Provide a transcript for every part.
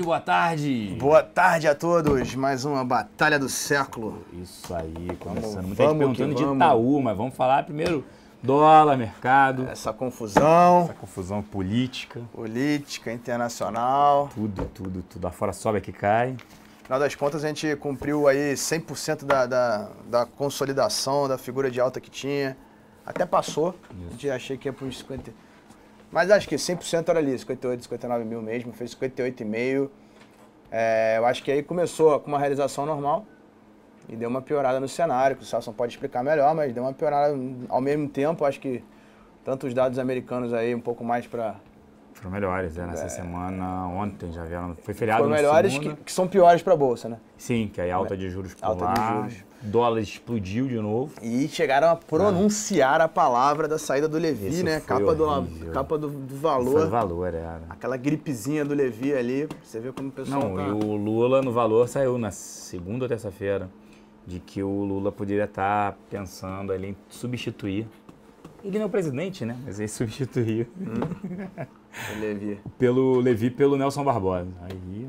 tarde, boa tarde. Boa tarde a todos. Mais uma Batalha do Século. Isso aí, começando. Muita gente perguntando de Itaú, mas vamos falar primeiro dólar, mercado. Essa confusão. Essa confusão política. Política, internacional. Tudo, tudo, tudo. fora sobe, aqui cai. final das contas, a gente cumpriu aí 100% da, da, da consolidação, da figura de alta que tinha. Até passou. Isso. A gente achei que ia para uns 50... Mas acho que 100% era ali, 58, 59 mil mesmo, fez 58,5. É, eu acho que aí começou com uma realização normal e deu uma piorada no cenário, que o Sasson pode explicar melhor, mas deu uma piorada ao mesmo tempo, acho que tanto os dados americanos aí um pouco mais para foram melhores, né? Nessa é, semana, ontem já vieram. Foi feriado Foram melhores que, que, são piores para a Bolsa, né? Sim, que aí é alta de juros por alta lá. De juros dólar explodiu de novo. E chegaram a pronunciar a palavra da saída do Levi, Isso né? Capa, do, capa do, do valor. Foi valor, era. É, Aquela gripezinha do Levi ali, você viu como o pessoal. Não, tá... e o Lula no valor saiu na segunda ou terça-feira de que o Lula poderia estar tá pensando ali em substituir. Ele não é o presidente, né? Mas ele substituiu. Hum. Levi. pelo Levi pelo Nelson Barbosa. Aí.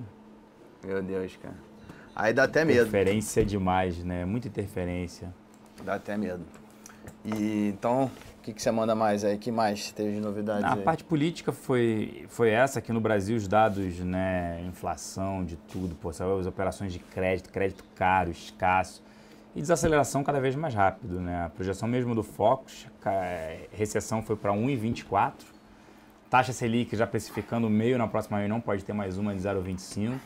Meu Deus, cara. Aí dá até medo. Interferência demais, né? Muita interferência. Dá até medo. E então, o que, que você manda mais aí? que mais teve de novidade? A parte política foi, foi essa. Aqui no Brasil, os dados, né? Inflação, de tudo, pô, sabe? As operações de crédito, crédito caro, escasso. E desaceleração cada vez mais rápido, né? A projeção mesmo do Focus, eh, recessão foi para 1,24. Taxa Selic já precificando meio na próxima reunião, pode ter mais uma de 0,25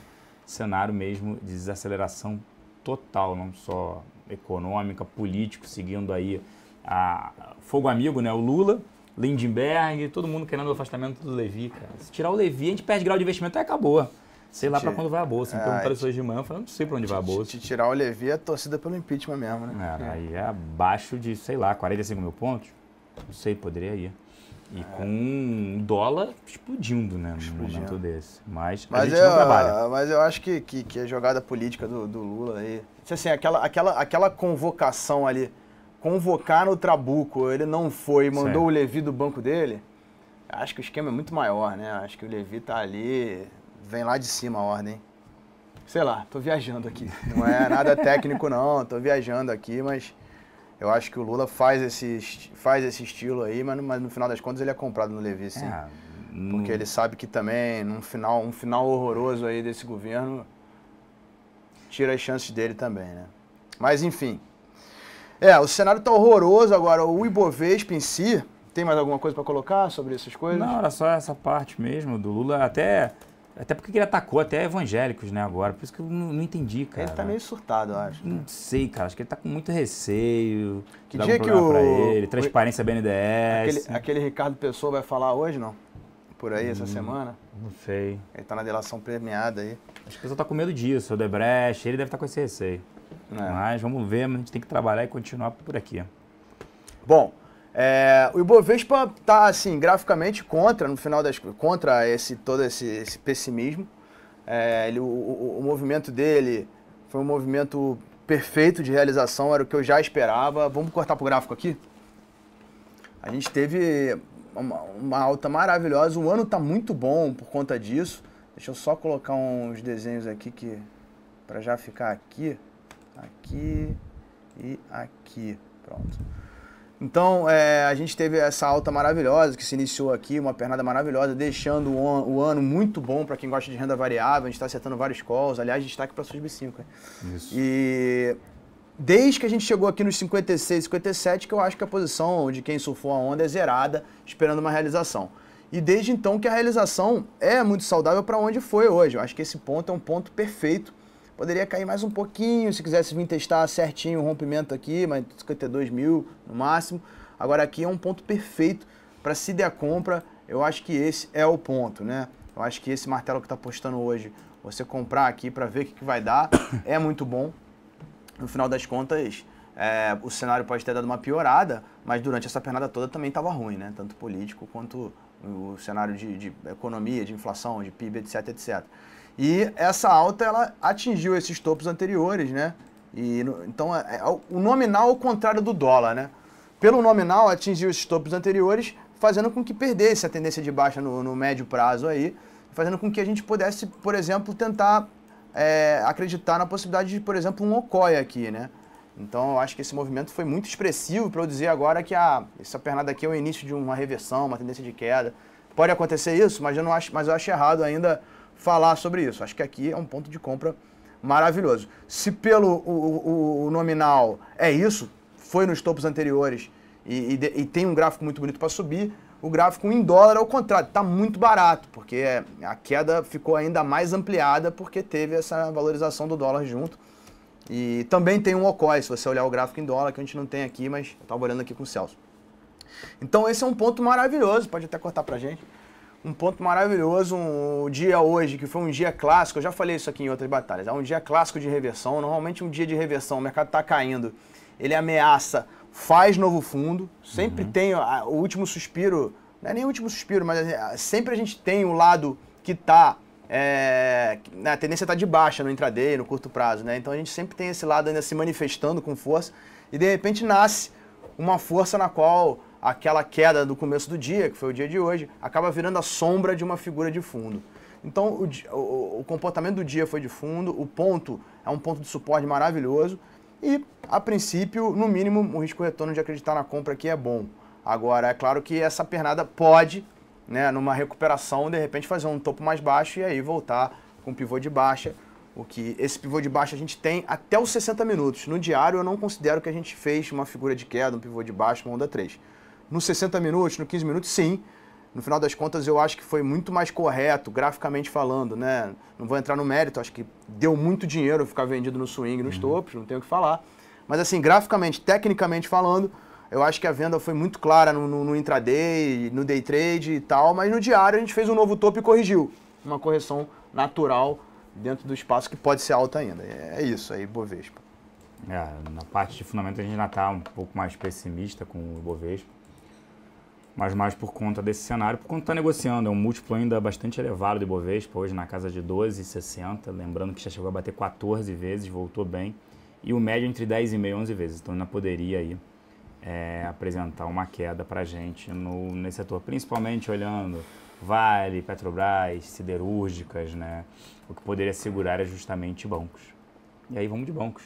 cenário mesmo de desaceleração total, não só econômica, político, seguindo aí a fogo amigo, né? O Lula, Lindenberg, todo mundo querendo o afastamento do Levi, cara. Se tirar o Levi, a gente perde grau de investimento e acabou. Sei lá para quando vai a bolsa. É, então, é, para hoje de manhã, eu falei, não sei para onde vai a bolsa. Se tirar o Levi, é torcida pelo impeachment mesmo, né? aí é abaixo de, sei lá, 45 mil pontos. Não sei, poderia ir. E com um dólar explodindo, né? Explodindo. Um momento desse. Mas, mas a gente eu, não trabalha. Ah, mas eu acho que, que, que a jogada política do, do Lula aí. Assim, aquela, aquela, aquela convocação ali, convocar no Trabuco, ele não foi, mandou certo. o Levi do banco dele. Acho que o esquema é muito maior, né? Acho que o Levi tá ali, vem lá de cima a ordem. Sei lá, tô viajando aqui. Não é nada técnico, não, tô viajando aqui, mas eu acho que o Lula faz esse, faz esse estilo aí, mas, mas no final das contas ele é comprado no Levi, sim. É, Porque ele sabe que também num final, um final horroroso aí desse governo tira as chances dele também, né? Mas enfim. É, o cenário tá horroroso agora. O Ibovespa em si, tem mais alguma coisa para colocar sobre essas coisas? Não, era só essa parte mesmo do Lula. Até até porque ele atacou até evangélicos, né, agora. Por isso que eu não, não entendi, cara. Ele tá meio surtado, eu acho. Não né? sei, cara. Acho que ele tá com muito receio. Que dia um que o... Pra ele, transparência o... BNDES. Aquele, aquele, Ricardo Pessoa vai falar hoje, não? Por aí, hum, essa semana? Não sei. Ele tá na delação premiada aí. Acho que o pessoal tá com medo disso. O Debreche ele deve estar tá com esse receio. É. Mas vamos ver, a gente tem que trabalhar e continuar por aqui. Bom, é, o Ibovespa está assim, graficamente contra, no final das contra esse todo esse, esse pessimismo. É, ele, o, o, movimento dele foi um movimento perfeito de realização, era o que eu já esperava. Vamos cortar para o gráfico aqui? A gente teve uma, uma alta maravilhosa, o ano está muito bom por conta disso. Deixa eu só colocar uns desenhos aqui que para já ficar aqui, aqui e aqui. Pronto. Então, é, a gente teve essa alta maravilhosa que se iniciou aqui, uma pernada maravilhosa, deixando o, an, o ano muito bom para quem gosta de renda variável. A gente está acertando vários calls, aliás, destaque para a SUSB5. Né? Isso. E desde que a gente chegou aqui nos 56, 57, que eu acho que a posição de quem surfou a onda é zerada, esperando uma realização. E desde então que a realização é muito saudável para onde foi hoje. Eu acho que esse ponto é um ponto perfeito Poderia cair mais um pouquinho se quisesse vir testar certinho o rompimento aqui, mas 52 mil no máximo. Agora aqui é um ponto perfeito para se der compra. Eu acho que esse é o ponto, né? Eu acho que esse martelo que está postando hoje, você comprar aqui para ver o que, que vai dar, é muito bom. No final das contas, é, o cenário pode ter dado uma piorada, mas durante essa pernada toda também estava ruim, né? Tanto político quanto o cenário de, de economia, de inflação, de PIB, etc, etc. E essa alta ela atingiu esses topos anteriores, né? E, então é, é, o nominal ao é contrário do dólar, né? Pelo nominal atingiu esses topos anteriores, fazendo com que perdesse a tendência de baixa no, no médio prazo aí, fazendo com que a gente pudesse, por exemplo, tentar é, acreditar na possibilidade de, por exemplo, um Ocoy aqui, né? Então eu acho que esse movimento foi muito expressivo para eu dizer agora que a, ah, essa pernada aqui é o início de uma reversão, uma tendência de queda. Pode acontecer isso, mas eu, não acho, mas eu acho errado ainda falar sobre isso. Acho que aqui é um ponto de compra maravilhoso. Se pelo o, o, o nominal é isso, foi nos topos anteriores e, e, e tem um gráfico muito bonito para subir, o gráfico em dólar, é o contrário, está muito barato, porque é, a queda ficou ainda mais ampliada porque teve essa valorização do dólar junto. E também tem um OCOI, se você olhar o gráfico em dólar, que a gente não tem aqui, mas eu estava olhando aqui com o Celso. Então esse é um ponto maravilhoso, pode até cortar para gente um ponto maravilhoso, um dia hoje, que foi um dia clássico, eu já falei isso aqui em outras batalhas, é um dia clássico de reversão, normalmente um dia de reversão, o mercado está caindo, ele ameaça, faz novo fundo, sempre uhum. tem a, ah, o último suspiro, não é nem o último suspiro, mas a, é, é, sempre a gente tem o lado que está, é, né, a tendência está de baixa no intraday, no curto prazo, né? então a gente sempre tem esse lado ainda se manifestando com força, e de repente nasce uma força na qual aquela queda do começo do dia, que foi o dia de hoje, acaba virando a sombra de uma figura de fundo. Então, o, o, o comportamento do dia foi de fundo, o ponto é um ponto de suporte maravilhoso e, a princípio, no mínimo, o risco-retorno de acreditar na compra aqui é bom. Agora, é claro que essa pernada pode, né, numa recuperação, de repente fazer um topo mais baixo e aí voltar com pivô de baixa, o que esse pivô de baixa a gente tem até os 60 minutos. No diário eu não considero que a gente fez uma figura de queda, um pivô de baixa, uma onda 3 nos 60 minutos, no 15 minutos, sim. No final das contas, eu acho que foi muito mais correto, graficamente falando, né? Não vou entrar no mérito, acho que deu muito dinheiro ficar vendido no swing, nos uhum. topos, não tenho o que falar. Mas assim, graficamente, tecnicamente falando, eu acho que a venda foi muito clara no, no, no, intraday, no day trade e tal, mas no diário a gente fez um novo topo e corrigiu. Uma correção natural dentro do espaço que pode ser alta ainda. É, é isso aí, Bovespa. É, na parte de fundamento a gente ainda está um pouco mais pessimista com o Bovespa mas mais por conta desse cenário, por conta está negociando. É um múltiplo ainda bastante elevado do Ibovespa, hoje na casa de 12,60. Lembrando que já chegou a bater 14 vezes, voltou bem. E o médio entre 10,5 e 11 vezes. Então ainda poderia aí, é, apresentar uma queda para a gente no, nesse setor, principalmente olhando Vale, Petrobras, siderúrgicas, né? O que poderia segurar é justamente bancos. E aí vamos de bancos.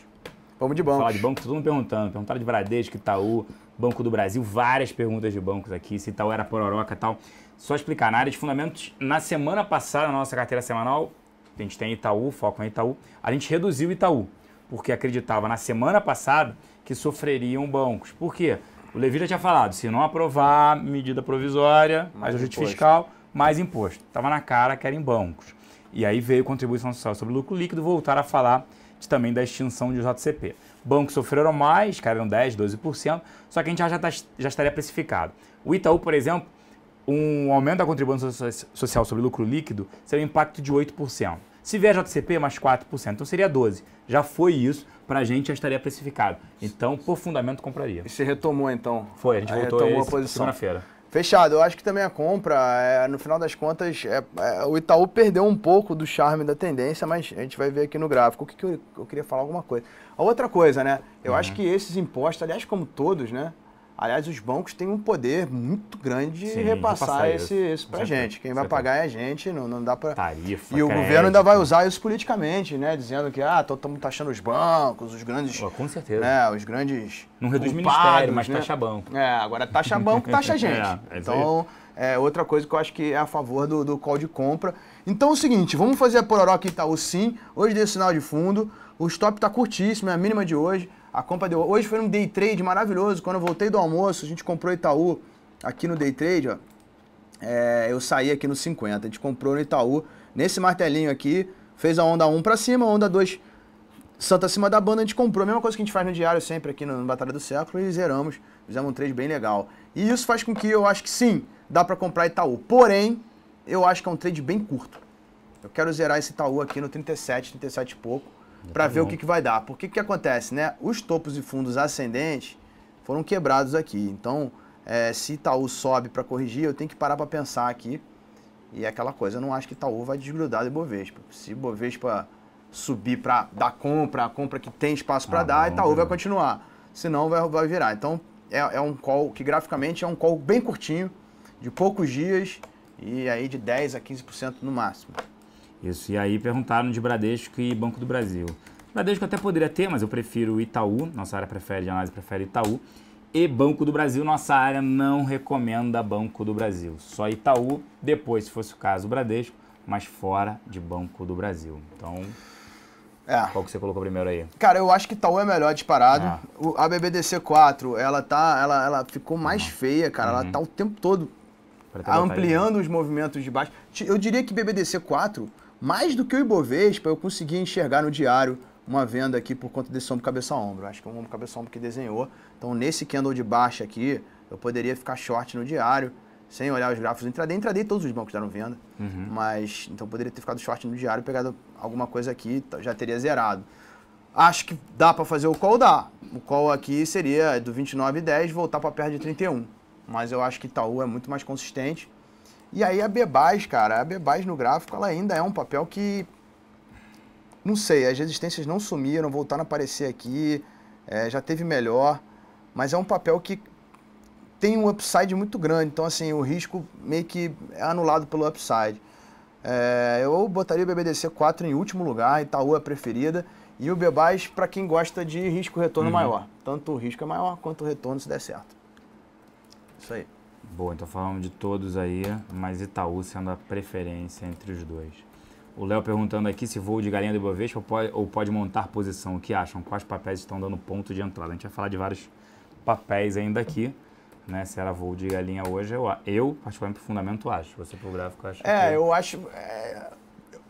Vamos de bancos. Falar de bancos todo mundo perguntando. Perguntaram de Bradesco, Itaú. Banco do Brasil, várias perguntas de bancos aqui, se tal era pororoca tal. Só explicar, na área de fundamentos, na semana passada, na nossa carteira semanal, a gente tem Itaú, foco em Itaú, a gente reduziu Itaú, porque acreditava na semana passada que sofreriam bancos. Por quê? O Levi já tinha falado, se não aprovar medida provisória, mais ajuste fiscal, mais imposto. Estava na cara que era em bancos. E aí veio contribuição social sobre lucro líquido, voltar a falar de, também da extinção de JCP bancos sofreram mais, caíram 10%, 12%, só que a gente já, tá, já estaria precificado. O Itaú, por exemplo, um aumento da contribuição social sobre lucro líquido seria um impacto de 8%. Se vier JCP, mais 4%, então seria 12%. Já foi isso, para a gente já estaria precificado. Então, por fundamento, compraria. E você retomou, então? Foi, a gente voltou retomou a posição. segunda-feira. Fechado. Eu acho que também a compra, é, no final das contas, é, é, o Itaú perdeu um pouco do charme da tendência, mas a gente vai ver aqui no gráfico. O que, que eu, eu, queria falar alguma coisa? A outra coisa, né? Eu uhum. acho que esses impostos, aliás, como todos, né? Aliás, os bancos têm um poder muito grande de repassar, repassar esse, isso para a gente. Quem vai pagar é a gente, não, não dá para. Tarifa. E o governo ainda vai usar isso politicamente, né? Dizendo que ah, estamos taxando os bancos, os grandes. Oh, com certeza. Né, os grandes. Não reduz o ministério, mas né? taxa banco. É, agora taxa banco, taxa gente. é, é então, é outra coisa que eu acho que é a favor do, do call de compra. Então é o seguinte, vamos fazer a Pororoca Itaú sim. Hoje deu sinal de fundo. O stop está curtíssimo, é a mínima de hoje. A compra deu. Hoje foi um day trade maravilhoso. Quando eu voltei do almoço, a gente comprou Itaú aqui no day trade, ó. É, eu saí aqui no 50. A gente comprou no Itaú, nesse martelinho aqui, fez a onda 1 para cima, a onda 2 Santa acima da banda, a gente comprou. A mesma coisa que a gente faz no diário sempre aqui no Batalha do Século e zeramos. Fizemos um trade bem legal. E isso faz com que eu acho que sim, dá para comprar Itaú. Porém, eu acho que é um trade bem curto. Eu quero zerar esse Itaú aqui no 37, 37 e pouco para tá ver o que, que vai dar. Porque o que acontece, né? Os topos e fundos ascendentes foram quebrados aqui. Então, é, se Itaú sobe para corrigir, eu tenho que parar para pensar aqui. E é aquela coisa, eu não acho que Itaú vai desgrudar do Bovespa. Se Bovespa subir para dar compra, a compra que tem espaço para ah, dar, bom, Itaú vai continuar. Senão vai, vai virar. Então, é, é um call que graficamente é um call bem curtinho, de poucos dias e aí de 10 a 15% no máximo. Isso, e aí perguntaram de Bradesco e Banco do Brasil. Bradesco até poderia ter, mas eu prefiro Itaú, nossa área prefere de análise prefere Itaú. E Banco do Brasil, nossa área não recomenda Banco do Brasil. Só Itaú, depois, se fosse o caso, Bradesco, mas fora de Banco do Brasil. Então, é. Qual que você colocou primeiro aí? Cara, eu acho que Itaú é melhor disparado. É. a BBDC 4, ela tá, ela, ela ficou mais uhum. feia, cara. Uhum. Ela tá o tempo todo tá né? ampliando os movimentos de baixo. Eu diria que BBDC 4 mais do que o Ibovespa, eu consegui enxergar no diário uma venda aqui por conta desse ombro cabeça a ombro. Acho que é um ombro cabeça ombro que desenhou. Então, nesse candle de baixa aqui, eu poderia ficar short no diário, sem olhar os gráficos do intraday. Intraday todos os bancos deram venda, uhum. mas então poderia ter ficado short no diário, pegado alguma coisa aqui, tá, já teria zerado. Acho que dá para fazer o call, dá. O call aqui seria do 29,10 voltar para perto de 31. Mas eu acho que Itaú é muito mais consistente e aí a Bebaz, cara, a Bebaz no gráfico, ela ainda é um papel que. Não sei, as resistências não sumiram, voltaram a aparecer aqui, é, já teve melhor, mas é um papel que tem um upside muito grande, então assim, o risco meio que é anulado pelo upside. É, eu botaria o BBDC 4 em último lugar, Itaú é a preferida, e o Bebaz para quem gosta de risco-retorno uhum. maior. Tanto o risco é maior quanto o retorno se der certo. Isso aí. Boa, então falamos de todos aí, mas Itaú sendo a preferência entre os dois. O Léo perguntando aqui se voo de galinha do Ibovespa pode, ou pode montar posição. O que acham? Quais papéis estão dando ponto de entrada? A gente vai falar de vários papéis ainda aqui. Né, se era voo de galinha hoje, eu, eu particularmente, o fundamento, acho. Você, o gráfico, acho. É, que... eu acho. É,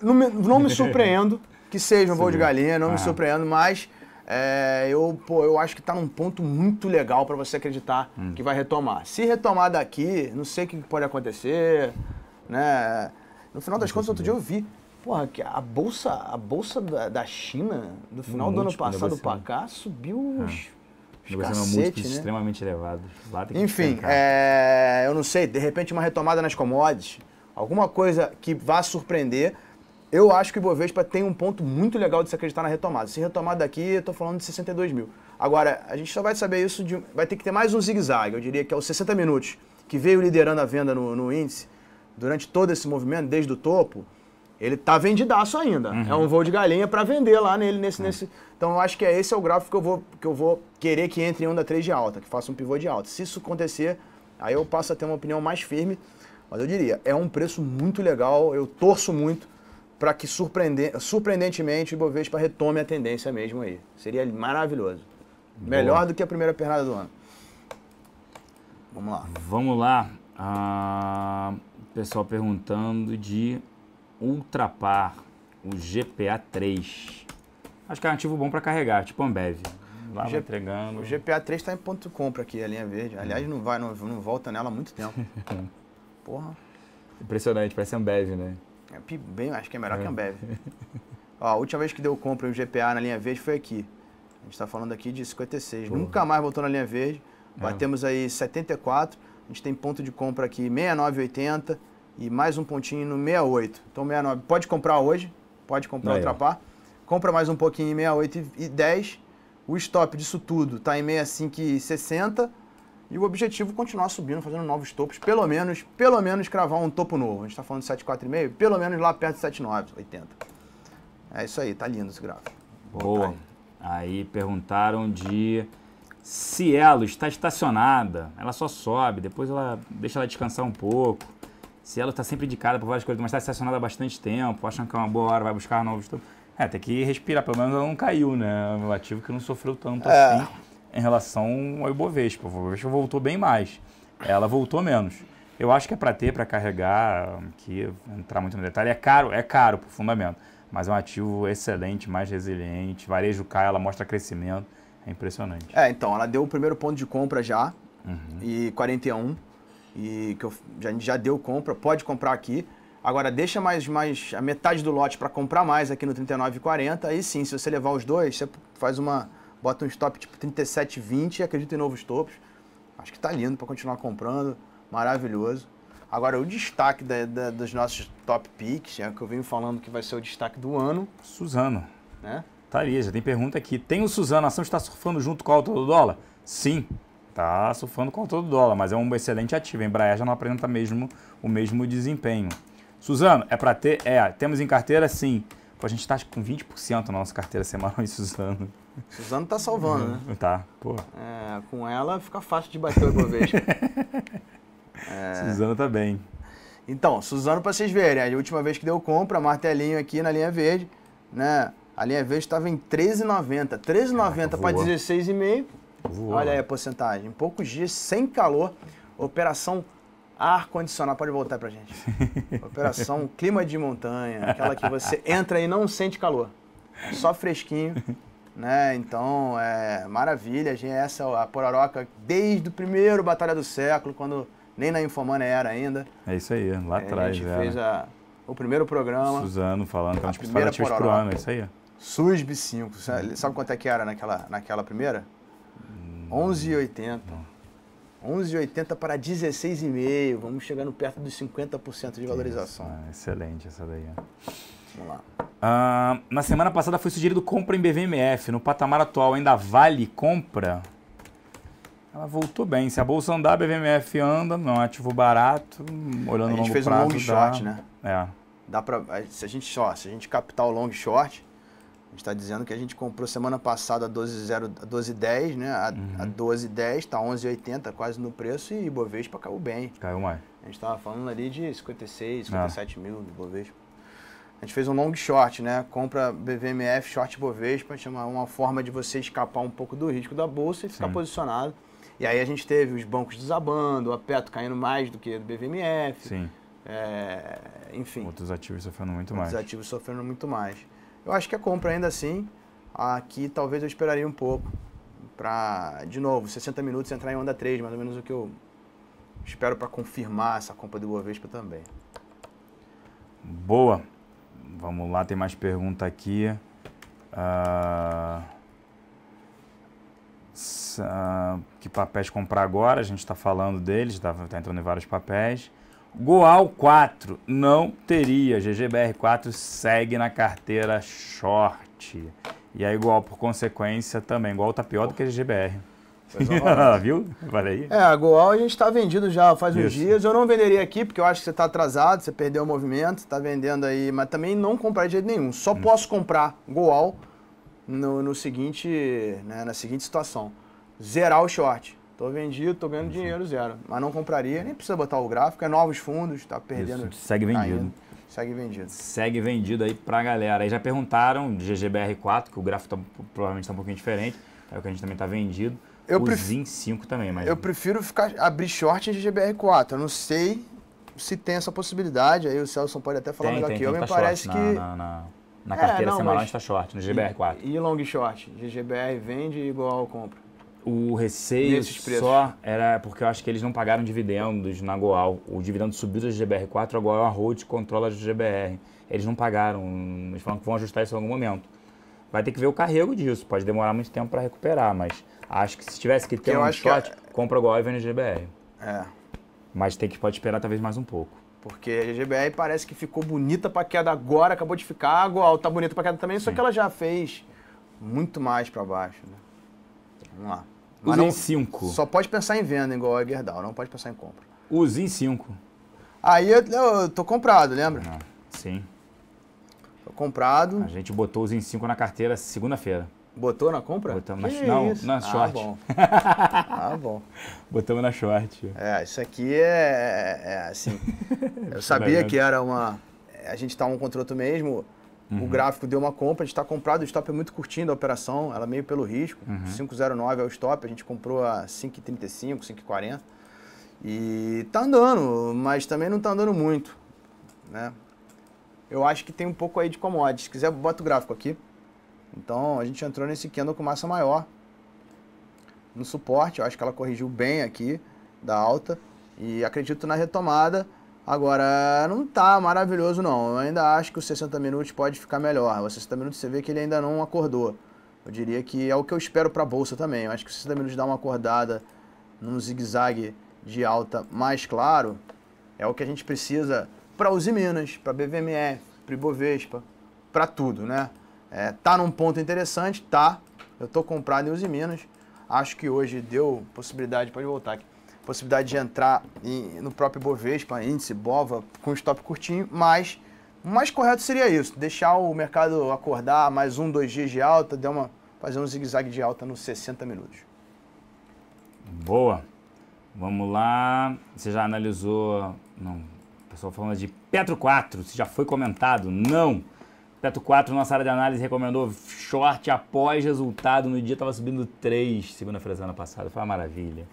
não, me, não me surpreendo que seja um voo de galinha, não me surpreendo, mas é, eu, pô, eu acho que está num ponto muito legal para você acreditar hum. que vai retomar. Se retomar daqui, não sei o que pode acontecer, né? No final das contas, outro dia eu vi, porra, que a bolsa, a bolsa da, da China, do final um do ano passado para cá, subiu uns... É. né? extremamente elevados. Enfim, é, eu não sei, de repente uma retomada nas commodities, alguma coisa que vá surpreender, eu acho que o Ibovespa tem um ponto muito legal de se acreditar na retomada. Se retomada daqui, eu estou falando de 62 mil. Agora, a gente só vai saber isso, de, vai ter que ter mais um zigue-zague. Eu diria que é os 60 minutos que veio liderando a venda no, no índice durante todo esse movimento, desde o topo. Ele tá vendidaço ainda. Uhum. É um voo de galinha para vender lá nele nesse, uhum. nesse. Então eu acho que é esse é o gráfico que eu vou que eu vou querer que entre em onda 3 de alta, que faça um pivô de alta. Se isso acontecer, aí eu passo a ter uma opinião mais firme, mas eu diria, é um preço muito legal, eu torço muito para que surpreendentemente o Ibovespa retome a tendência mesmo aí. Seria maravilhoso. Boa. Melhor do que a primeira pernada do ano. Vamos lá. Vamos lá. Ah, pessoal perguntando de Ultrapar, o GPA3. Acho que é um ativo bom para carregar, tipo Ambev. Lá G... entregando. O GPA3 está em ponto de compra aqui, a linha verde. Aliás, não vai, não, não volta nela há muito tempo. Porra. Impressionante, parece Ambev, né? É, bem, acho que é melhor é. que a é. Ambev. Ó, a última vez que deu compra em um GPA na linha verde foi aqui. A gente está falando aqui de 56. Porra. Nunca mais voltou na linha verde. É. Batemos aí 74. A gente tem ponto de compra aqui 69,80 e mais um pontinho no 68. Então 69, pode comprar hoje, pode comprar outra par. Compra mais um pouquinho em 68 e 10. O stop disso tudo está em 65,60 e o objetivo é continuar subindo, fazendo novos topos, pelo menos, pelo menos cravar um topo novo. A gente está falando de 7,4,5, pelo menos lá perto de 7,9, 80. É isso aí, tá lindo esse gráfico. Boa. Aí perguntaram de Cielo, está estacionada, ela só sobe, depois ela deixa ela descansar um pouco. Cielo está sempre indicada por várias coisas, mas está estacionada há bastante tempo, acham que é uma boa hora, vai buscar novos topos. É, tem que respirar, pelo menos ela não caiu, né? O ativo que não sofreu tanto é. assim em relação ao Ibovespa. O Ibovespa voltou bem mais, ela voltou menos. Eu acho que é para ter, para carregar, que entrar muito no detalhe. É caro, é caro o fundamento, mas é um ativo excelente, mais resiliente. Varejo cai, ela mostra crescimento, é impressionante. É, então, ela deu o primeiro ponto de compra já, uhum. e 41, e que eu, já, já deu compra, pode comprar aqui. Agora, deixa mais, mais a metade do lote para comprar mais aqui no 39,40. Aí sim, se você levar os dois, você faz uma, bota um stop tipo 37,20 e acredita em novos topos. Acho que está lindo para continuar comprando, maravilhoso. Agora, o destaque da, da, dos nossos top picks, é o que eu venho falando que vai ser o destaque do ano. Suzano. Né? Tá ali, já tem pergunta aqui. Tem o Suzano, a ação está surfando junto com a alta do dólar? Sim, está surfando com a alta do dólar, mas é um excelente ativo. A Embraer já não apresenta mesmo, o mesmo desempenho. Suzano, é para ter? É, temos em carteira? Sim. Pô, a gente está com 20% na nossa carteira semanal em Suzano. Suzano tá salvando, uhum. né? Tá, pô. É, com ela fica fácil de bater o Ibovespa. é... Suzano tá bem. Então, Suzano, para vocês verem, a última vez que deu compra, martelinho aqui na linha verde, né? A linha verde estava em 13,90. 13,90 para 16,5. Voou. Olha aí a porcentagem. Em poucos dias, sem calor, operação ar-condicionado. Pode voltar pra gente. operação clima de montanha, aquela que você entra e não sente calor. Só fresquinho. né? Então, é maravilha. A essa é a Pororoca desde o primeiro Batalha do Século, quando nem na Infomana era ainda. É isso aí, lá é, atrás. A gente era. fez né? a, o primeiro programa. Suzano falando que é um disparativo pro ano, é isso aí. SUSB 5. Sabe, sabe quanto é que era naquela, naquela primeira? 11,80. Hum. 11,80 para 16,5. Vamos chegando perto dos 50% de valorização. Isso, ah, excelente essa daí. Vamos lá. Ah, na semana passada foi sugerido compra em BVMF. No patamar atual ainda vale compra? Ela voltou bem. Se a bolsa andar, a BVMF anda, não é ativo barato, olhando a gente fez prazo, um long dá... short, né? É. Dá pra, se a gente só, se a gente captar o long short, a gente está dizendo que a gente comprou semana passada a 12,10, 12, né? A, uhum. a 12,10 está 11,80 quase no preço e Ibovespa caiu bem. Caiu mais. A gente estava falando ali de 56, 57 mil do Ibovespa. A gente fez um long short, né? Compra BVMF, short Bovespa, chama uma forma de você escapar um pouco do risco da bolsa e ficar Sim. posicionado. E aí a gente teve os bancos desabando, o Apeto caindo mais do que o BVMF. Sim. É, enfim. Outros ativos sofrendo muito outros mais. Outros ativos sofrendo muito mais. Eu acho que a compra ainda assim, aqui talvez eu esperaria um pouco para, de novo, 60 minutos entrar em onda 3, mais ou menos o que eu espero para confirmar essa compra do Bovespa também. Boa. Vamos lá, tem mais pergunta aqui. Ah, que papéis comprar agora? A gente está falando deles, está tá entrando em vários papéis. Goal 4 não teria. GGBR 4 segue na carteira short. E aí, igual por consequência, também. Goal tá pior do que GGBR. Viu? Vale aí. É, a Goal a gente está vendido já faz Isso. uns dias. Eu não venderia aqui, porque eu acho que você está atrasado, você perdeu o movimento, está vendendo aí, mas também não comprar de jeito nenhum. Só hum. posso comprar Goal no, no seguinte, né, na seguinte situação. Zerar o short. Tô vendido, tô ganhando dinheiro zero. Mas não compraria, nem precisa botar o gráfico, é novos fundos, tá perdendo. Isso. Segue vendido. Caindo. Segue vendido. Segue vendido aí pra galera. Aí já perguntaram, GGBR4, que o gráfico tá, provavelmente está um pouquinho diferente, é o que a gente também tá vendido. Eu o Zin 5 também, mas... Eu prefiro ficar, abrir short em GGBR4. Eu não sei se tem essa possibilidade, aí o Celso pode até falar tem, melhor tem, que eu, me tá parece que... Na, na, na é, carteira é, semanal está short, no GBR4. E, e long short? GGBR vende igual compra? O receio só era porque eu acho que eles não pagaram dividendos na Goal. O dividendo subiu da GBR4, Agora Goal, a controla a GBR. Eles não pagaram, eles falaram que vão ajustar isso em algum momento. Vai ter que ver o carrego disso, pode demorar muito tempo para recuperar, mas Acho que se tivesse que ter um shot, que... É- compra o vende no GBR. É. Mas tem que pode esperar talvez mais um pouco. Porque a GBR parece que ficou bonita pra queda agora, acabou de ficar, a gol tá bonita pra queda também, só que ela já fez muito mais pra baixo, né? Vamos lá. Usem 5. Só pode pensar em venda, igual a Gerdau, não pode pensar em compra. Usem 5. Aí eu, eu tô comprado, lembra? Sim. Tô comprado. A gente botou o Usin 5 na carteira segunda-feira. Botou na compra? Botamos na, não, ah, na short. Ah, bom. ah, bom. Botamos na short. É, isso aqui é, é, é assim. eu sabia é que era uma. A gente estava tá um contra outro mesmo. Uhum. O gráfico deu uma compra, a gente está comprado, o stop é muito curtinho da operação, ela é meio pelo risco. Uhum. 5,09 é o stop, a gente comprou a 5,35, 5,40. E tá andando, mas também não tá andando muito. Né? Eu acho que tem um pouco aí de commodities. Se quiser, bota o gráfico aqui. Então a gente entrou nesse candle com massa maior no suporte. Eu acho que ela corrigiu bem aqui da alta e acredito na retomada. Agora, não tá maravilhoso não. Eu ainda acho que os 60 minutos pode ficar melhor. Os 60 minutos você vê que ele ainda não acordou. Eu diria que é o que eu espero para a bolsa também. Eu acho que os 60 minutos dá uma acordada num zigue-zague de alta mais claro. É o que a gente precisa para Uzi Minas, para BVMF, para Ibovespa, para tudo, né? É, tá num ponto interessante, tá. Eu tô comprado em Uzi Minas. Acho que hoje deu possibilidade, pode voltar aqui, possibilidade de entrar em, no próprio Bovespa, índice Bova, com stop curtinho, mas o mais correto seria isso, deixar o mercado acordar mais um, dois dias de alta, dar uma, fazer um zigue-zague de alta nos 60 minutos. Boa. Vamos lá. Você já analisou. Não. O pessoal falando de Petro 4, se já foi comentado. Não. Teto 4, nossa área de análise recomendou short após resultado. No dia estava subindo 3, segunda-feira semana passada. Foi uma maravilha.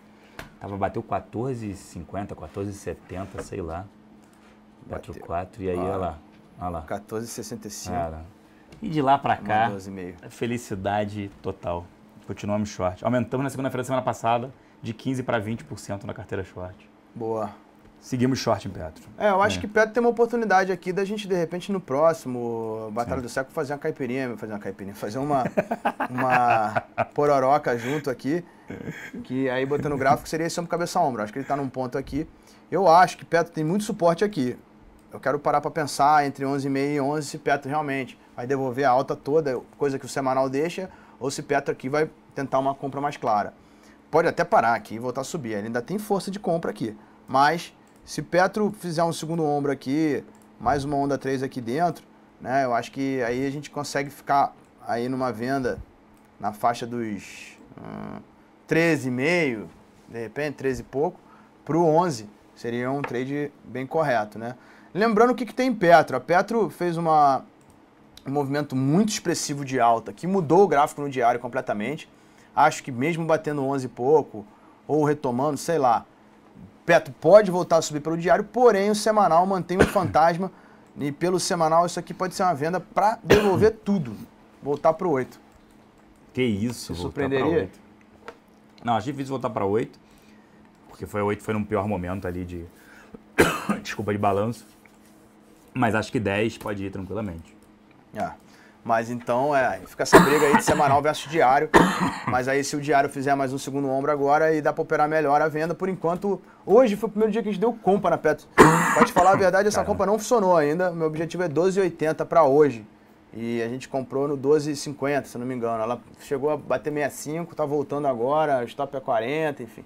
Tava, bateu 14,50, 14,70, sei lá. Teto 4, e aí, olha lá. Olha lá. 14,65. Cara. E de lá para cá, felicidade total. Continuamos short. Aumentamos na segunda-feira da semana passada de 15% para 20% na carteira short. Boa. Seguimos short em Petro. É, eu acho é. que Petro tem uma oportunidade aqui da gente, de repente, no próximo Batalha Sim. do Século, fazer uma caipirinha, fazer uma caipirinha, fazer uma, uma pororoca junto aqui. Que aí, botando o gráfico, seria homem cabeça a ombro. Acho que ele está num ponto aqui. Eu acho que Petro tem muito suporte aqui. Eu quero parar para pensar entre 11,5 e 11 se Petro realmente vai devolver a alta toda, coisa que o semanal deixa, ou se Petro aqui vai tentar uma compra mais clara. Pode até parar aqui e voltar a subir. Ele ainda tem força de compra aqui. Mas se Petro fizer um segundo ombro aqui, mais uma onda 3 aqui dentro, né? Eu acho que aí a gente consegue ficar aí numa venda na faixa dos hum, 13,5, de repente, 13 e pouco, para o 11. Seria um trade bem correto, né? Lembrando o que, que tem em Petro. A Petro fez uma, um movimento muito expressivo de alta, que mudou o gráfico no diário completamente. Acho que mesmo batendo 11 e pouco, ou retomando, sei lá, Petro pode voltar a subir pelo diário, porém o semanal mantém o fantasma. E pelo semanal, isso aqui pode ser uma venda para devolver tudo. Voltar para o 8. Que isso, Te surpreenderia? 8. Não, acho difícil voltar para 8. Porque foi 8 foi num pior momento ali de. Desculpa, de balanço. Mas acho que 10 pode ir tranquilamente. Ah. Mas então, é, fica essa briga aí de semanal versus diário. Mas aí, se o diário fizer mais um segundo ombro agora e dá pra operar melhor a venda, por enquanto, hoje foi o primeiro dia que a gente deu compra na Petro. pode falar a verdade, essa compra não funcionou ainda. Meu objetivo é 12,80 para hoje. E a gente comprou no 12,50, se não me engano. Ela chegou a bater 65, tá voltando agora, o stop é 40, enfim.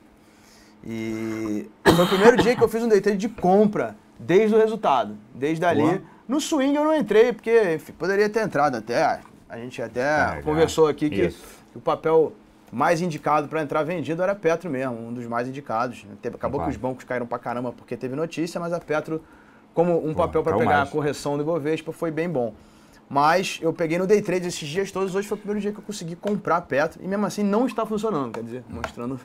E foi o primeiro dia que eu fiz um day trade de compra desde o resultado, desde ali. Boa. No swing eu não entrei, porque enfim, poderia ter entrado até. A gente até é, conversou aqui que, que, o papel mais indicado para entrar vendido era Petro mesmo, um dos mais indicados. acabou que os bancos caíram para caramba porque teve notícia, mas a Petro, como um Pô, papel para é pegar mais. a correção do Ibovespa, foi bem bom. Mas eu peguei no day trade esses dias todos, hoje foi o primeiro dia que eu consegui comprar Petro e mesmo assim não está funcionando, quer dizer, mostrando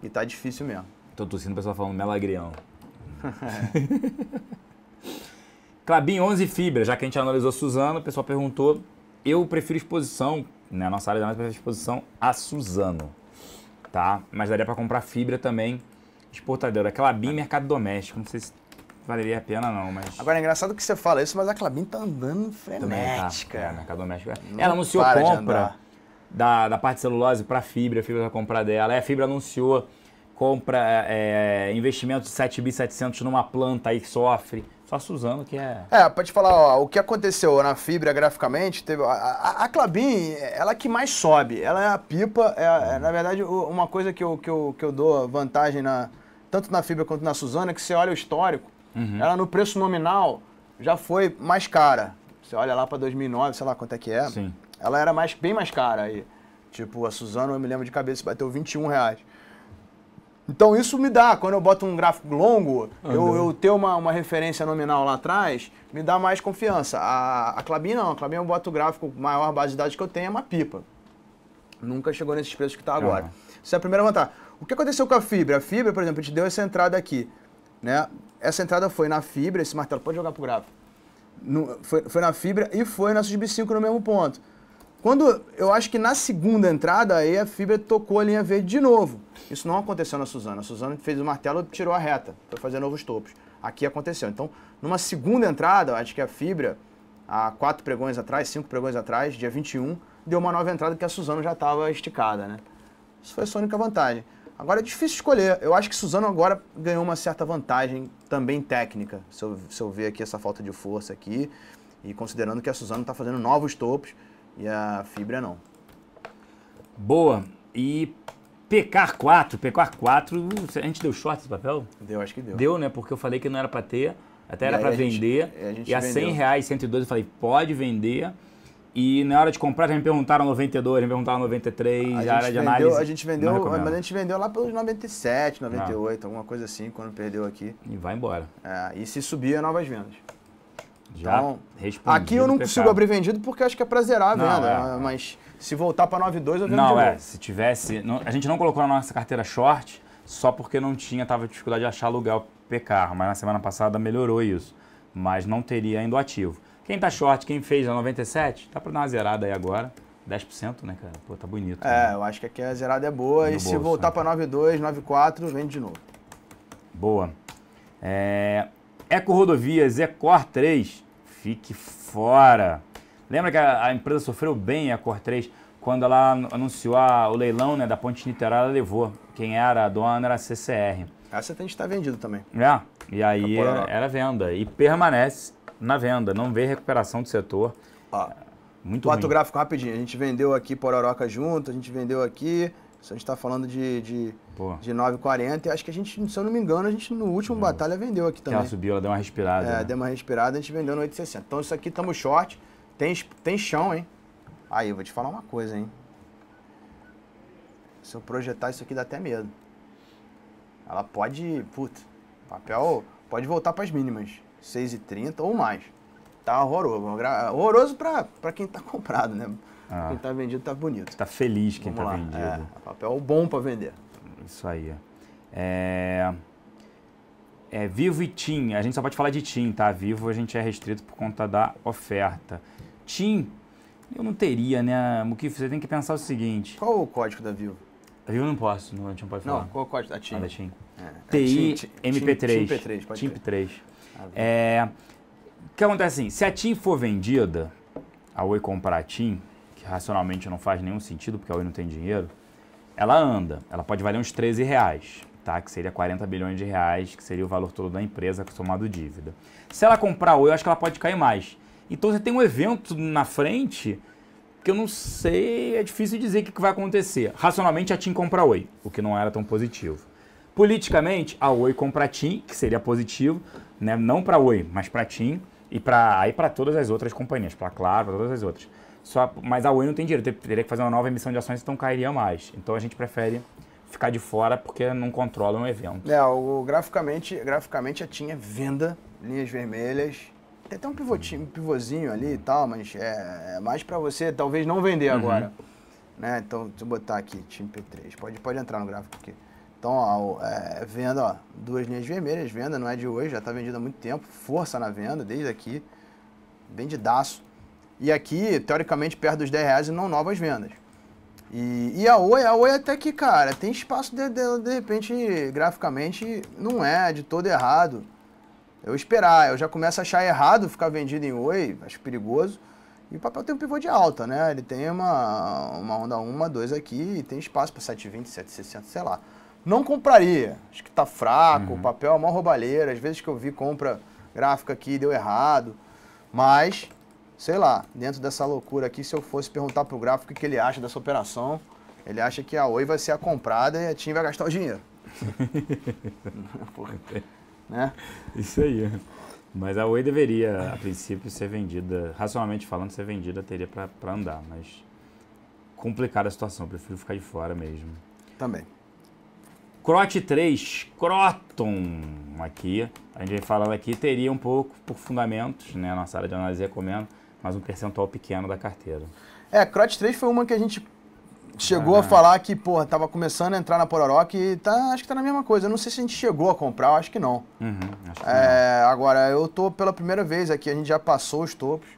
que está difícil mesmo. Estou tossindo o pessoal falando melagrião. Clabin 11 fibra, já que a gente analisou Suzano, o pessoal perguntou. Eu prefiro exposição, na né, nossa área da análise, prefiro exposição a Suzano, tá? Mas daria para comprar fibra também, exportadora. Clabin, mercado doméstico, não sei se valeria a pena não, mas... Agora é engraçado que você fala isso, mas a Clabin tá andando tá. frenética. Tá, é, mercado doméstico. É. Não Ela anunciou compra da, da parte celulose para fibra, a fibra vai comprar dela. É, a fibra anunciou compra é, investimento de 7 bi numa planta aí que sofre. Só Suzano que é. É, pra te falar, ó, o que aconteceu na fibra graficamente, teve. A, a, Clabin, ela é que mais sobe. Ela é a pipa. É, é, na verdade, uma coisa que eu, que, eu, que eu dou vantagem na, tanto na fibra quanto na Suzano é que você olha o histórico, uhum. ela no preço nominal já foi mais cara. Você olha lá para 2009, sei lá quanto é que é. Sim. Ela era mais, bem mais cara aí. Tipo, a Suzano, eu me lembro de cabeça, bateu 21 reais. Então isso me dá, quando eu boto um gráfico longo, ah, eu, eu ter uma, uma referência nominal lá atrás, me dá mais confiança. A, a Clabin não, a Clabin eu boto o gráfico, maior base de dados que eu tenho é uma pipa. Nunca chegou nesses preços que está agora. Isso é a primeira vantagem. O que aconteceu com a fibra? A fibra, por exemplo, a gente deu essa entrada aqui. Né? Essa entrada foi na fibra, esse martelo, pode jogar pro gráfico. No, foi, foi na fibra e foi na sub 5 no mesmo ponto. Quando eu acho que na segunda entrada, aí a fibra tocou a linha verde de novo. Isso não aconteceu na Suzana. A Suzana fez o martelo e tirou a reta para fazer novos topos. Aqui aconteceu. Então, numa segunda entrada, acho que a fibra, há quatro pregões atrás, cinco pregões atrás, dia 21, deu uma nova entrada que a Suzana já estava esticada, né? Isso foi a sua única vantagem. Agora é difícil escolher. Eu acho que Suzano agora ganhou uma certa vantagem também técnica, se eu, se eu ver aqui essa falta de força aqui. E considerando que a Suzano está fazendo novos topos, e a fibra não. Boa. E Pecar 4, Pecar 4, a gente deu short esse papel? Deu, acho que deu. Deu, né? Porque eu falei que não era para ter, até e era para vender. A gente e a 100 vendeu. reais, 112, eu falei, pode vender. E na hora de comprar, já me perguntaram 92, já me perguntaram 93, a, a área vendeu, de análise. A gente vendeu, mas a gente vendeu lá pelos 97, 98, ah. alguma coisa assim, quando perdeu aqui. E vai embora. É, e se subir, é novas vendas. Então, aqui eu não consigo abrir vendido porque acho que é prazerável, não, É. Né? Mas se voltar para 9.2 eu vendo Não, é, se tivesse... Não, a gente não colocou na nossa carteira short só porque não tinha, tava dificuldade de achar aluguel P carro, mas na semana passada melhorou isso. Mas não teria ainda o ativo. Quem tá short, quem fez a 97, tá para dar uma zerada aí agora. 10%, né, cara? Pô, tá bonito. É, né? eu acho que aqui a zerada é boa. Tá no e bolso, se voltar né? para 9.2, 9.4, vende de novo. Boa. É, Eco Rodovias, Ecor 3, fique fora. Lembra que a, a empresa sofreu bem, a Cor 3, quando ela anunciou a, o leilão né, da Ponte Niterói, ela levou. Quem era a dona era a CCR. Essa tem de tá estar vendida também. É, e aí era, tá é, era venda. E permanece na venda, não vê recuperação do setor. Ó, Muito bom. Quatro o gráfico rapidinho. A gente vendeu aqui Pororoca junto, a gente vendeu aqui se a gente está falando de, de, Pô. de 9,40, acho que a gente, se eu não me engano, a gente no último uhum. batalha vendeu aqui também. Ela subiu, ela deu uma respirada. É, né? deu uma respirada, a gente vendeu no 8,60. Então isso aqui estamos short, tem, tem chão, hein? Aí, eu vou te falar uma coisa, hein? Se eu projetar isso aqui dá até medo. Ela pode, puta, papel pode voltar para as mínimas, 6,30 ou mais. Tá horroroso, horroroso para quem está comprado, né? Ah. Quem está vendido está bonito. Está feliz quem está vendido. É, é, papel bom para vender. Isso aí. É... é... Vivo e TIM. A gente só pode falar de TIM, tá? Vivo a gente é restrito por conta da oferta. TIM, eu não teria, né? Mukif, você tem que pensar o seguinte. Qual o código da Vivo? A Vivo não posso, não, a gente não pode falar. Não, qual o código da TIM? Ah, da TIM. É, TI, é MP3. TIMP3, pode TIMP3. Ah, é... O que acontece assim, se a TIM for vendida, a Oi comprar a TIM, racionalmente não faz nenhum sentido, porque a Oi não tem dinheiro, ela anda. Ela pode valer uns 13 reais, tá? Que seria 40 bilhões de reais, que seria o valor todo da empresa somado dívida. Se ela comprar a Oi, eu acho que ela pode cair mais. Então você tem um evento na frente que eu não sei, é difícil dizer o que vai acontecer. Racionalmente a TIM compra a Oi, o que não era tão positivo. Politicamente, a Oi compra a TIM, que seria positivo, né? não para a Oi, mas para a TIM e para aí para todas as outras companhias, para Claro, para todas as outras. Só, mas a Oi não tem dinheiro, teria que fazer uma nova emissão de ações, então cairia mais. Então a gente prefere ficar de fora porque não controla um evento. É, o, graficamente, graficamente já tinha venda, linhas vermelhas. Tem até um pivotinho, pivôzinho ali e tal, mas é, é mais para você talvez não vender uhum. agora. Né? Então, deixa eu botar aqui, Team P3. Pode, pode entrar no gráfico aqui. Então, ó, é, venda, ó, duas linhas vermelhas, venda não é de hoje, já está vendida há muito tempo. Força na venda, desde aqui. Vendidaço. E aqui, teoricamente, perto dos 10 reais não novas vendas. E, e a Oi, a Oi até que, cara, tem espaço dela de, de repente, graficamente, não é de todo errado. Eu esperar, eu já começo a achar errado ficar vendido em Oi, acho perigoso. E o papel tem um pivô de alta, né? Ele tem uma, uma onda 1, uma 2 aqui e tem espaço para 720, 760, sei lá. Não compraria. Acho que tá fraco, uhum. o papel é uma roubalheira. Às vezes que eu vi compra gráfica aqui deu errado. Mas sei lá, dentro dessa loucura aqui, se eu fosse perguntar pro gráfico o que ele acha dessa operação, ele acha que a Oi vai ser a comprada e a TIM vai gastar o dinheiro. Porra, é. né? Isso aí. Mas a Oi deveria, a princípio, ser vendida, racionalmente falando, ser vendida teria para andar, mas complicada a situação, prefiro ficar de fora mesmo. Também. Crot 3, Croton, aqui, a gente vem falando aqui, teria um pouco por fundamentos, né? Nossa área de análise recomenda mas um percentual pequeno da carteira. É, a Crotch 3 foi uma que a gente chegou ah. a falar que, porra, tava começando a entrar na Pororoca e tá, acho que tá na mesma coisa. Eu não sei se a gente chegou a comprar, eu acho que não. Uhum, acho que é, não. Agora, eu tô pela primeira vez aqui, a gente já passou os topos,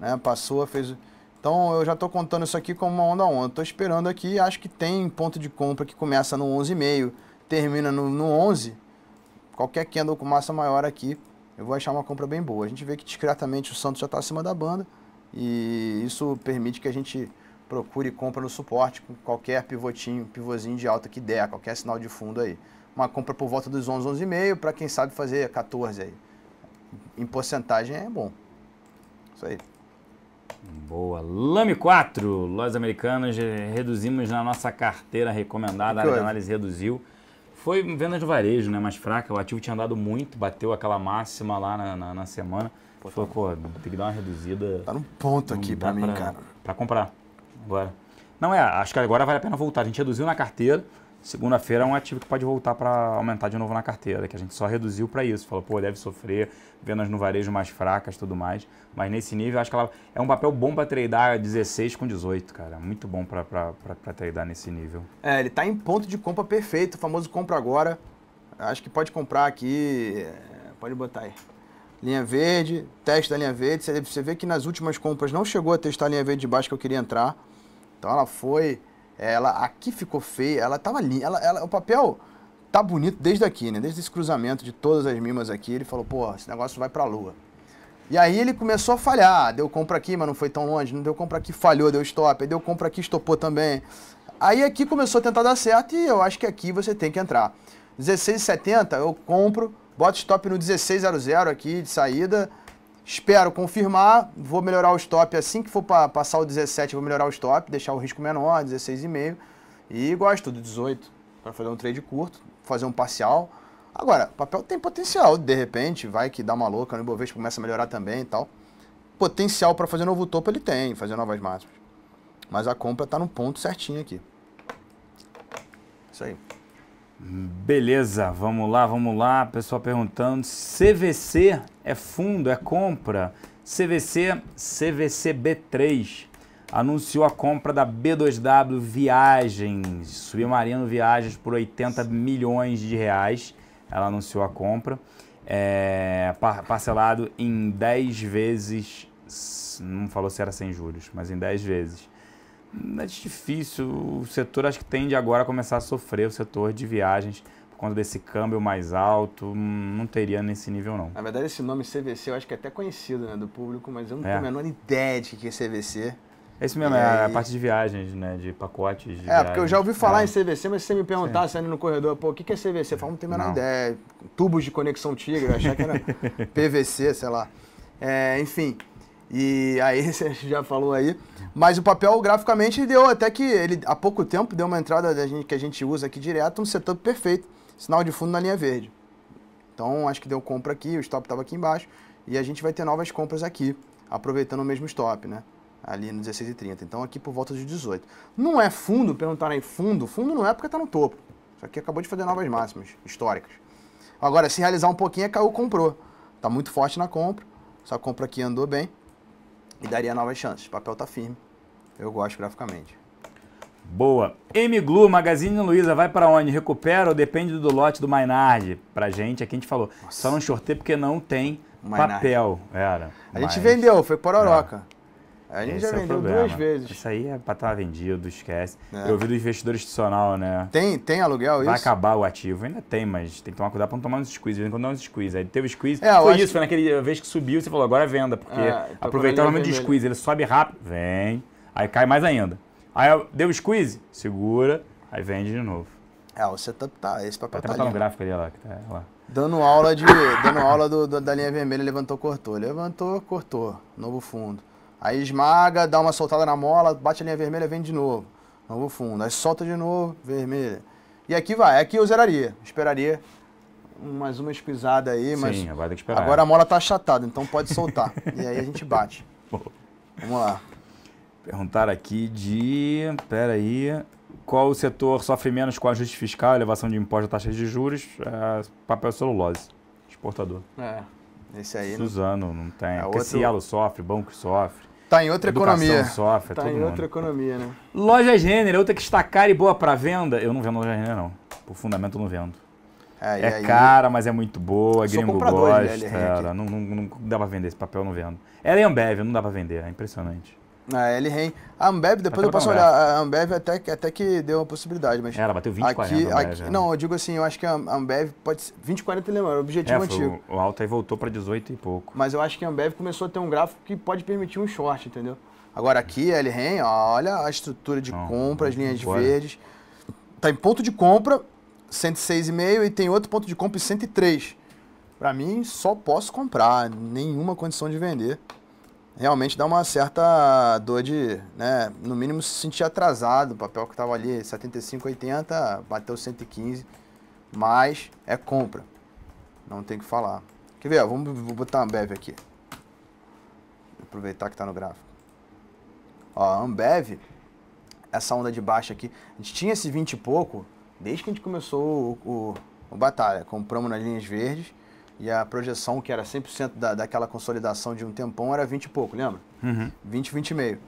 né? Passou, fez... Então, eu já tô contando isso aqui como uma onda a onda. Tô esperando aqui, acho que tem ponto de compra que começa no 11,5, termina no, no 11. Qualquer candle com massa maior aqui eu vou achar uma compra bem boa. A gente vê que discretamente o Santos já está acima da banda e isso permite que a gente procure compra no suporte com qualquer pivotinho, pivôzinho de alta que der, qualquer sinal de fundo aí. Uma compra por volta dos 11, 11,5 para quem sabe fazer 14 aí. Em porcentagem é bom. Isso aí. Boa. Lame 4, lojas americanas, eh, reduzimos na nossa carteira recomendada, a análise reduziu. Foi vendas no varejo, né? Mais fraca. O ativo tinha andado muito, bateu aquela máxima lá na, na, na semana. Pô, Falou, tá pô, tem que dar uma reduzida. Tá num ponto aqui para mim, cara. Para comprar agora. Não é, acho que agora vale a pena voltar. A gente reduziu na carteira. Segunda-feira é um ativo que pode voltar para aumentar de novo na carteira, que a gente só reduziu para isso. Falou, pô, deve sofrer, as no varejo mais fracas tudo mais. Mas nesse nível, acho que ela é um papel bom para tradar 16 com 18, cara. Muito bom para tradar nesse nível. É, ele está em ponto de compra perfeito, o famoso compra agora. Acho que pode comprar aqui, é, pode botar aí. Linha verde, teste da linha verde. Você vê que nas últimas compras não chegou a testar a linha verde de baixo que eu queria entrar. Então ela foi é, ela aqui ficou feia, ela tava linda. Ela, ela, o papel tá bonito desde aqui, né? Desde esse cruzamento de todas as mimas aqui, ele falou, pô, esse negócio vai pra lua. E aí ele começou a falhar, ah, deu compra aqui, mas não foi tão longe, não deu compra aqui, falhou, deu stop, aí deu compra aqui, estopou também. Aí aqui começou a tentar dar certo e eu acho que aqui você tem que entrar. 16,70 eu compro, boto stop no 16,00 aqui de saída, Espero confirmar, vou melhorar o stop assim que for para passar o 17, vou melhorar o stop, deixar o risco menor, 16,5. E gosto do 18 para fazer um trade curto, fazer um parcial. Agora, papel tem potencial, de repente, vai que dá uma louca, no Ibovespa começa a melhorar também e tal. Potencial para fazer novo topo ele tem, fazer novas máximas. Mas a compra está no ponto certinho aqui. Isso aí. Beleza, vamos lá, vamos lá. Pessoal perguntando, CVC é fundo, é compra? CVC, CVCB3 anunciou a compra da B2W Viagens, Submarino Viagens por 80 milhões de reais. Ela anunciou a compra, é, parcelado em 10 vezes, não falou se era sem juros, mas em 10 vezes é difícil. O setor acho que tende agora a começar a sofrer, o setor de viagens, por conta desse câmbio mais alto. Hum, não teria nesse nível, não. Na verdade, esse nome CVC eu acho que é até conhecido né, do público, mas eu não é. tenho a menor ideia de que é CVC. É isso mesmo, é a parte de viagens, né? De pacotes. De é, viagens. porque eu já ouvi falar é. em CVC, mas se você me perguntar, saindo no corredor, pô, o que é CVC? Eu falo, não tenho a menor ideia. Tubos de conexão tigre, achava que era PVC, sei lá. É, enfim, e aí você já falou aí. Mas o papel graficamente deu até que ele há pouco tempo deu uma entrada da gente, que a gente usa aqui direto, um setup perfeito. Sinal de fundo na linha verde. Então acho que deu compra aqui, o stop estava aqui embaixo. E a gente vai ter novas compras aqui, aproveitando o mesmo stop, né? Ali no 16,30. e Então aqui por volta dos 18. Não é fundo, perguntaram aí fundo. Fundo não é porque está no topo. Isso aqui acabou de fazer novas máximas históricas. Agora, se realizar um pouquinho, a caiu comprou. Está muito forte na compra. Essa compra aqui andou bem e daria novas chances. O papel tá firme. Eu gosto graficamente. Boa. M Glue, Magazine Luiza, vai para onde? Recupera ou depende do lote do Mainard? Pra gente, aqui é a gente falou. Nossa. Só não shortei porque não tem papel. Era. A mas... gente vendeu, foi pororoca. É. A gente Esse já é vendeu é duas vezes. Isso aí é pra estar tá vendido, esquece. É. Eu ouvi do investidor institucional, né? Tem, tem aluguel isso? Vai acabar o ativo, ainda tem, mas tem que tomar cuidado pra não tomar uns squeeze. Quando dá uns squeeze, aí teve squeeze. É, foi isso, que... foi naquele vez que subiu, você falou, agora é venda, porque é, ah, aproveitar o momento de squeeze, ele sobe rápido, vem, aí cai mais ainda. Aí deu squeeze, segura, aí vende de novo. É, o setup tá, esse papel tá, tá ali. no gráfico ali, lá, que tá lá. Dando aula, de, dando aula do, do, da linha vermelha, levantou, cortou. Levantou, cortou, novo fundo. Aí esmaga, dá uma soltada na mola, bate a linha vermelha, vem de novo. Novo fundo. Aí solta de novo, vermelha. E aqui vai. Aqui eu zeraria. Esperaria mais uma esquisada aí, Sim, mas. Sim, agora tem que esperar. Agora a mola tá achatada, então pode soltar. e aí a gente bate. Boa. Vamos lá. Perguntaram aqui de. Pera aí. Qual o setor sofre menos com ajuste fiscal, elevação de impostos, taxas de juros? É papel celulose, exportador. É. Esse aí. Né? Suzano não, não tem. É outro... Cielo sofre, banco sofre. Tá em outra economia. Sofre, tá em mundo. outra economia, né? Loja Gênero, outra que está cara e boa para venda. Eu não vendo loja Gênero, não. Por fundamento, eu não vendo. Ah, é aí. cara, mas é muito boa, gringo gosta. É, não, não, não, dá pra vender esse papel, não vendo. Ela é Ambev, não dá pra vender, é impressionante. A L Ren. A Ambev, depois eu posso olhar. A Ambev até, até que deu uma possibilidade, mas. É, ela bateu 20, aqui, 40. aqui, né? Não, eu digo assim, eu acho que a Ambev pode ser. 20, 40 lembra, o objetivo é, antigo. O, o alto aí voltou para 18 e pouco. Mas eu acho que a Ambev começou a ter um gráfico que pode permitir um short, entendeu? Agora aqui, a L Ren, olha a estrutura de não, compra, as linhas embora. verdes. Tá em ponto de compra, 106,5 e tem outro ponto de compra em 103. Para mim, só posso comprar, nenhuma condição de vender realmente dá uma certa dor de, né, no mínimo se sentir atrasado, o papel que estava ali 75, 80, bateu 115, mas é compra, não tem que falar. Quer ver, ó, vamos, vou botar a Ambev aqui, aproveitar que está no gráfico. Ó, a Ambev, essa onda de baixa aqui, a gente tinha esse 20 e pouco, desde que a gente começou o, o, o Batalha, compramos nas linhas verdes, e a projeção, que era 100% da, daquela consolidação de um tempão, era 20 e pouco, lembra? Uhum. 20, 20 e meio.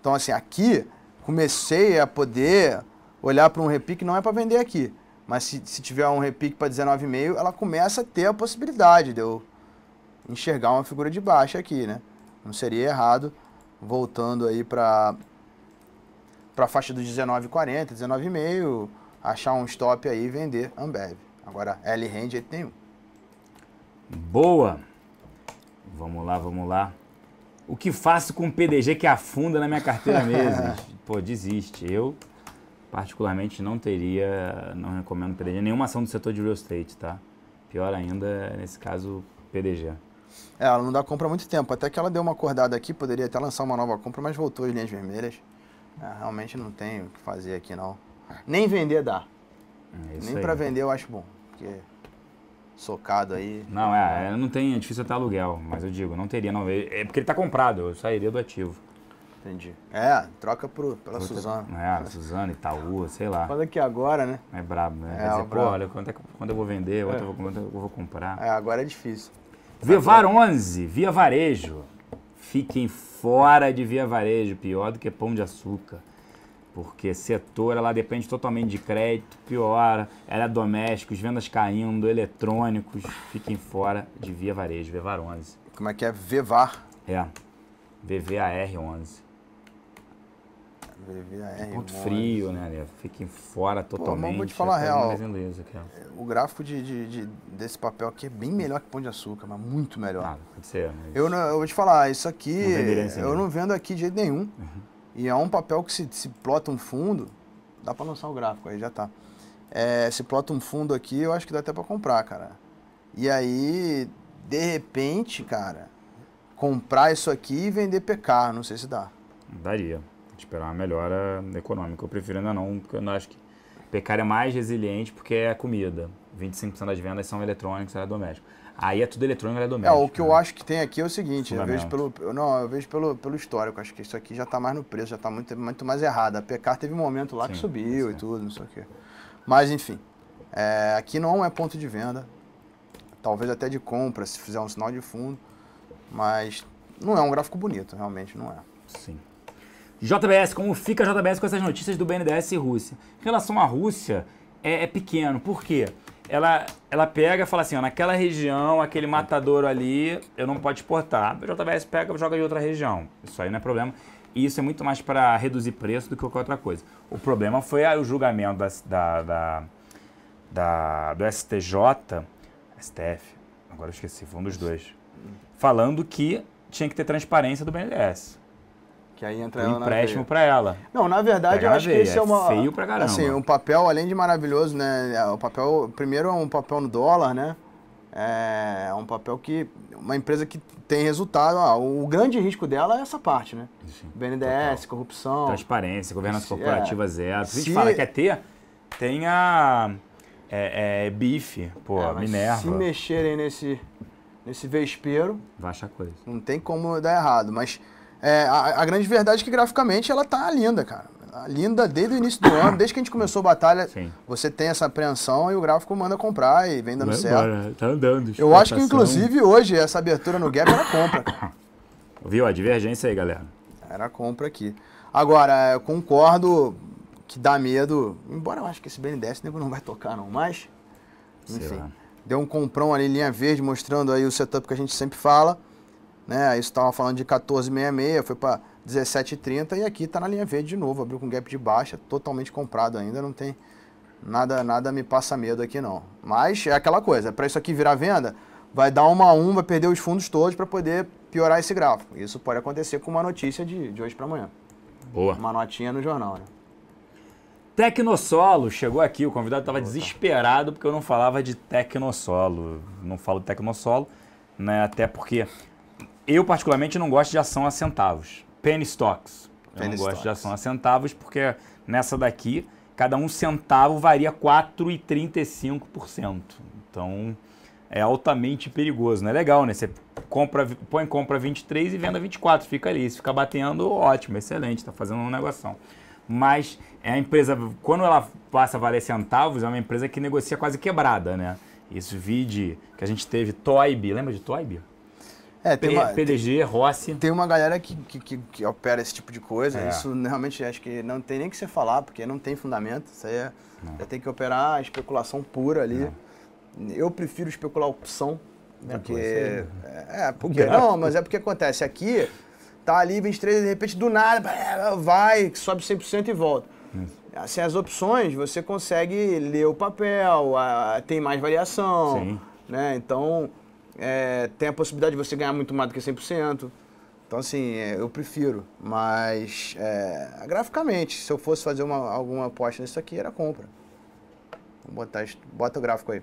Então, assim, aqui comecei a poder olhar para um repique, não é para vender aqui, mas se, se tiver um repique para 19,5, ela começa a ter a possibilidade de eu enxergar uma figura de baixa aqui, né? Não seria errado, voltando aí para para a faixa dos 19,40, 19,5, achar um stop aí e vender Ambev. Agora, L-Rand, tem Boa! Vamos lá, vamos lá. O que faço com um PDG que afunda na minha carteira mesmo Pô, desiste. Eu, particularmente, não teria, não recomendo PDG, nenhuma ação do setor de real estate, tá? Pior ainda, nesse caso, PDG. É, ela não dá compra há muito tempo. Até que ela deu uma acordada aqui, poderia até lançar uma nova compra, mas voltou as linhas vermelhas. É, realmente não tem o que fazer aqui, não. Nem vender dá. É Nem para vender eu acho bom, porque socado aí. Não, é, é, não tem, é difícil até aluguel, mas eu digo, não teria, não. É, é porque ele tá comprado, eu sairia do ativo. Entendi. É, troca pro, pela Outra, Suzana. É, Suzana, Itaú, sei lá. Fala que agora, né? É brabo, né? É, Quer dizer, pô, olha, quando é, eu vou vender, é. eu, vou, eu vou comprar. É, agora é difícil. Vivar tá 11, via varejo. Fiquem fora de via varejo, pior do que pão de açúcar porque setor ela depende totalmente de crédito, piora, é eletrodomésticos, vendas caindo, eletrônicos, fiquem fora de Via Varejo, Vevar 11. Como é que é? Vevar? É, VVAR 11. VVAR é Ponto frio, né, Fiquem fora totalmente. Pô, vou te falar tá a real. o gráfico de, de, de, desse papel aqui é bem melhor que Pão de Açúcar, mas muito melhor. Ah, pode ser. Mas... Eu, não, eu vou te falar, isso aqui, não eu não vendo aqui de jeito nenhum. Uhum. E é um papel que se, se plota um fundo, dá para lançar o gráfico, aí já tá. É, se plota um fundo aqui, eu acho que dá até para comprar, cara. E aí, de repente, cara, comprar isso aqui e vender PK, não sei se dá. Daria. Esperar uma melhora econômica. Eu prefiro ainda não, porque eu não acho que PK é mais resiliente porque é a comida. 25% das vendas são eletrônicos, é doméstico. Aí é tudo eletrônico, ela é doméstica. É, o que né? eu acho que tem aqui é o seguinte, eu vejo, pelo, não, eu vejo pelo, pelo histórico, acho que isso aqui já está mais no preço, já está muito, muito mais errado. A PK teve um momento lá Sim, que subiu e tudo, não sei o quê. Mas, enfim, é, aqui não é ponto de venda, talvez até de compra, se fizer um sinal de fundo, mas não é um gráfico bonito, realmente não é. Sim. JBS, como fica a JBS com essas notícias do BNDES e Rússia? Em relação à Rússia, é, é pequeno. Por quê? ela, ela pega e fala assim, ó, naquela região, aquele matadouro ali, eu não posso exportar. O JBS pega e joga de outra região. Isso aí não é problema. E isso é muito mais para reduzir preço do que qualquer outra coisa. O problema foi o julgamento da, da, da, da do STJ, STF, agora eu esqueci, foi um dos dois, falando que tinha que ter transparência do BNDES. Que aí entra um empréstimo para ela. Não, na verdade, Pega eu acho veia. que esse é uma. É feio pra caramba. Assim, um papel, além de maravilhoso, né? É, o papel, primeiro, é um papel no dólar, né? É, é um papel que. Uma empresa que tem resultado. o grande risco dela é essa parte, né? Sim, BNDES, total. corrupção. Transparência, governança corporativa é. zero. Se a gente fala que é ter, tem a. É, é bife, pô, é, Minerva. Se mexerem nesse, nesse vespeiro. Vai achar coisa. Não tem como dar errado, mas é, a, a, grande verdade é que graficamente ela tá linda, cara. Linda desde o início do ano, desde que a gente começou a batalha, Sim. você tem essa apreensão e o gráfico manda comprar e vem dando Vai certo. Né? tá andando. Eu acho que inclusive hoje essa abertura no gap era compra. Viu a divergência aí, galera? Era compra aqui. Agora, eu concordo que dá medo, embora eu acho que esse BNDES nego não vai tocar não, mas enfim. Deu um comprão ali linha verde mostrando aí o setup que a gente sempre fala né? Aí estava falando de 14,66, foi para 17,30 e aqui está na linha verde de novo, abriu com gap de baixa, totalmente comprado ainda, não tem nada, nada me passa medo aqui não. Mas é aquela coisa, para isso aqui virar venda, vai dar uma a um, vai perder os fundos todos para poder piorar esse gráfico. Isso pode acontecer com uma notícia de, de hoje para amanhã. Boa. Uma notinha no jornal, né? Tecnosolo chegou aqui, o convidado estava tá. desesperado porque eu não falava de Tecnosolo. Não falo Tecnosolo, né? Até porque eu, particularmente, não gosto de ação a centavos. Penny stocks. Eu não gosto de ação a centavos porque nessa daqui, cada um centavo varia 4,35%. Então, é altamente perigoso. Não é legal, né? Você compra, põe compra 23 e venda 24. Fica ali. Se ficar batendo, ótimo, excelente. Está fazendo um negócio. Mas é a empresa, quando ela passa a valer centavos, é uma empresa que negocia quase quebrada, né? Isso vide que a gente teve Toib. Lembra de Toib? É, tem uma, PDG, tem, Rossi. Tem uma galera que, que, que, opera esse tipo de coisa. É. Isso realmente acho que não tem nem que você falar, porque não tem fundamento. Isso aí é, é. tem que operar a especulação pura ali. É. Eu prefiro especular opção. É, porque, é, é, porque não, mas é porque acontece. Aqui, tá ali 23, de repente, do nada, vai, sobe 100% e volta. Assim, as opções, você consegue ler o papel, a, tem mais variação. Sim. Né? Então, é, tem a possibilidade de você ganhar muito mais do que 100%. Então, assim, é, eu prefiro. Mas, é, graficamente, se eu fosse fazer uma, alguma aposta nisso aqui, era compra. Vou botar, bota o gráfico aí.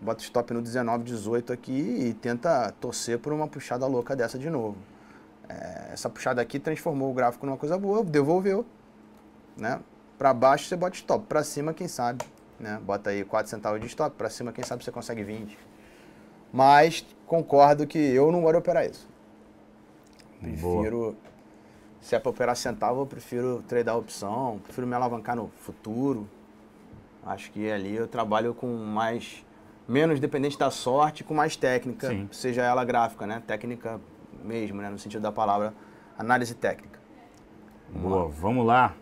Bota o stop no 19, 18 aqui e tenta torcer por uma puxada louca dessa de novo. É, essa puxada aqui transformou o gráfico numa coisa boa, devolveu. Né? Para baixo você bota stop, para cima, quem sabe. Né? Bota aí 4 centavos de stop, para cima, quem sabe você consegue 20. Mas concordo que eu não gosto de operar isso. Prefiro. Boa. Se é para operar centavo, eu prefiro treinar a opção, prefiro me alavancar no futuro. Acho que ali eu trabalho com mais. menos dependente da sorte, com mais técnica, Sim. seja ela gráfica, né? Técnica mesmo, né? No sentido da palavra, análise técnica. Boa, vamos lá.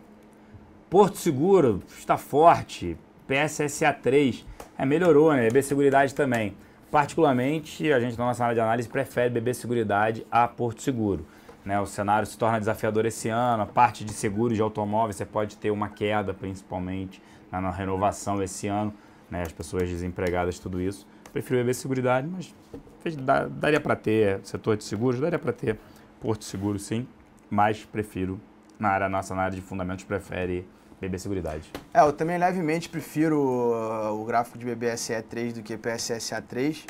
Porto Seguro está forte, PSSA 3, é, melhorou, né? EB Seguridade também. Particularmente, a gente na nossa área de análise prefere beber seguridade a Porto Seguro. Né? O cenário se torna desafiador esse ano, a parte de seguros de automóveis você pode ter uma queda, principalmente na, né, na renovação esse ano, né? as pessoas desempregadas, tudo isso. Prefiro beber seguridade, mas fez, dá, daria para ter setor de seguros, daria para ter Porto Seguro sim, mas prefiro na área nossa, na área de fundamentos, prefere BB Seguridade. É, eu também levemente prefiro uh, o gráfico de BBSE3 do que PSSA3,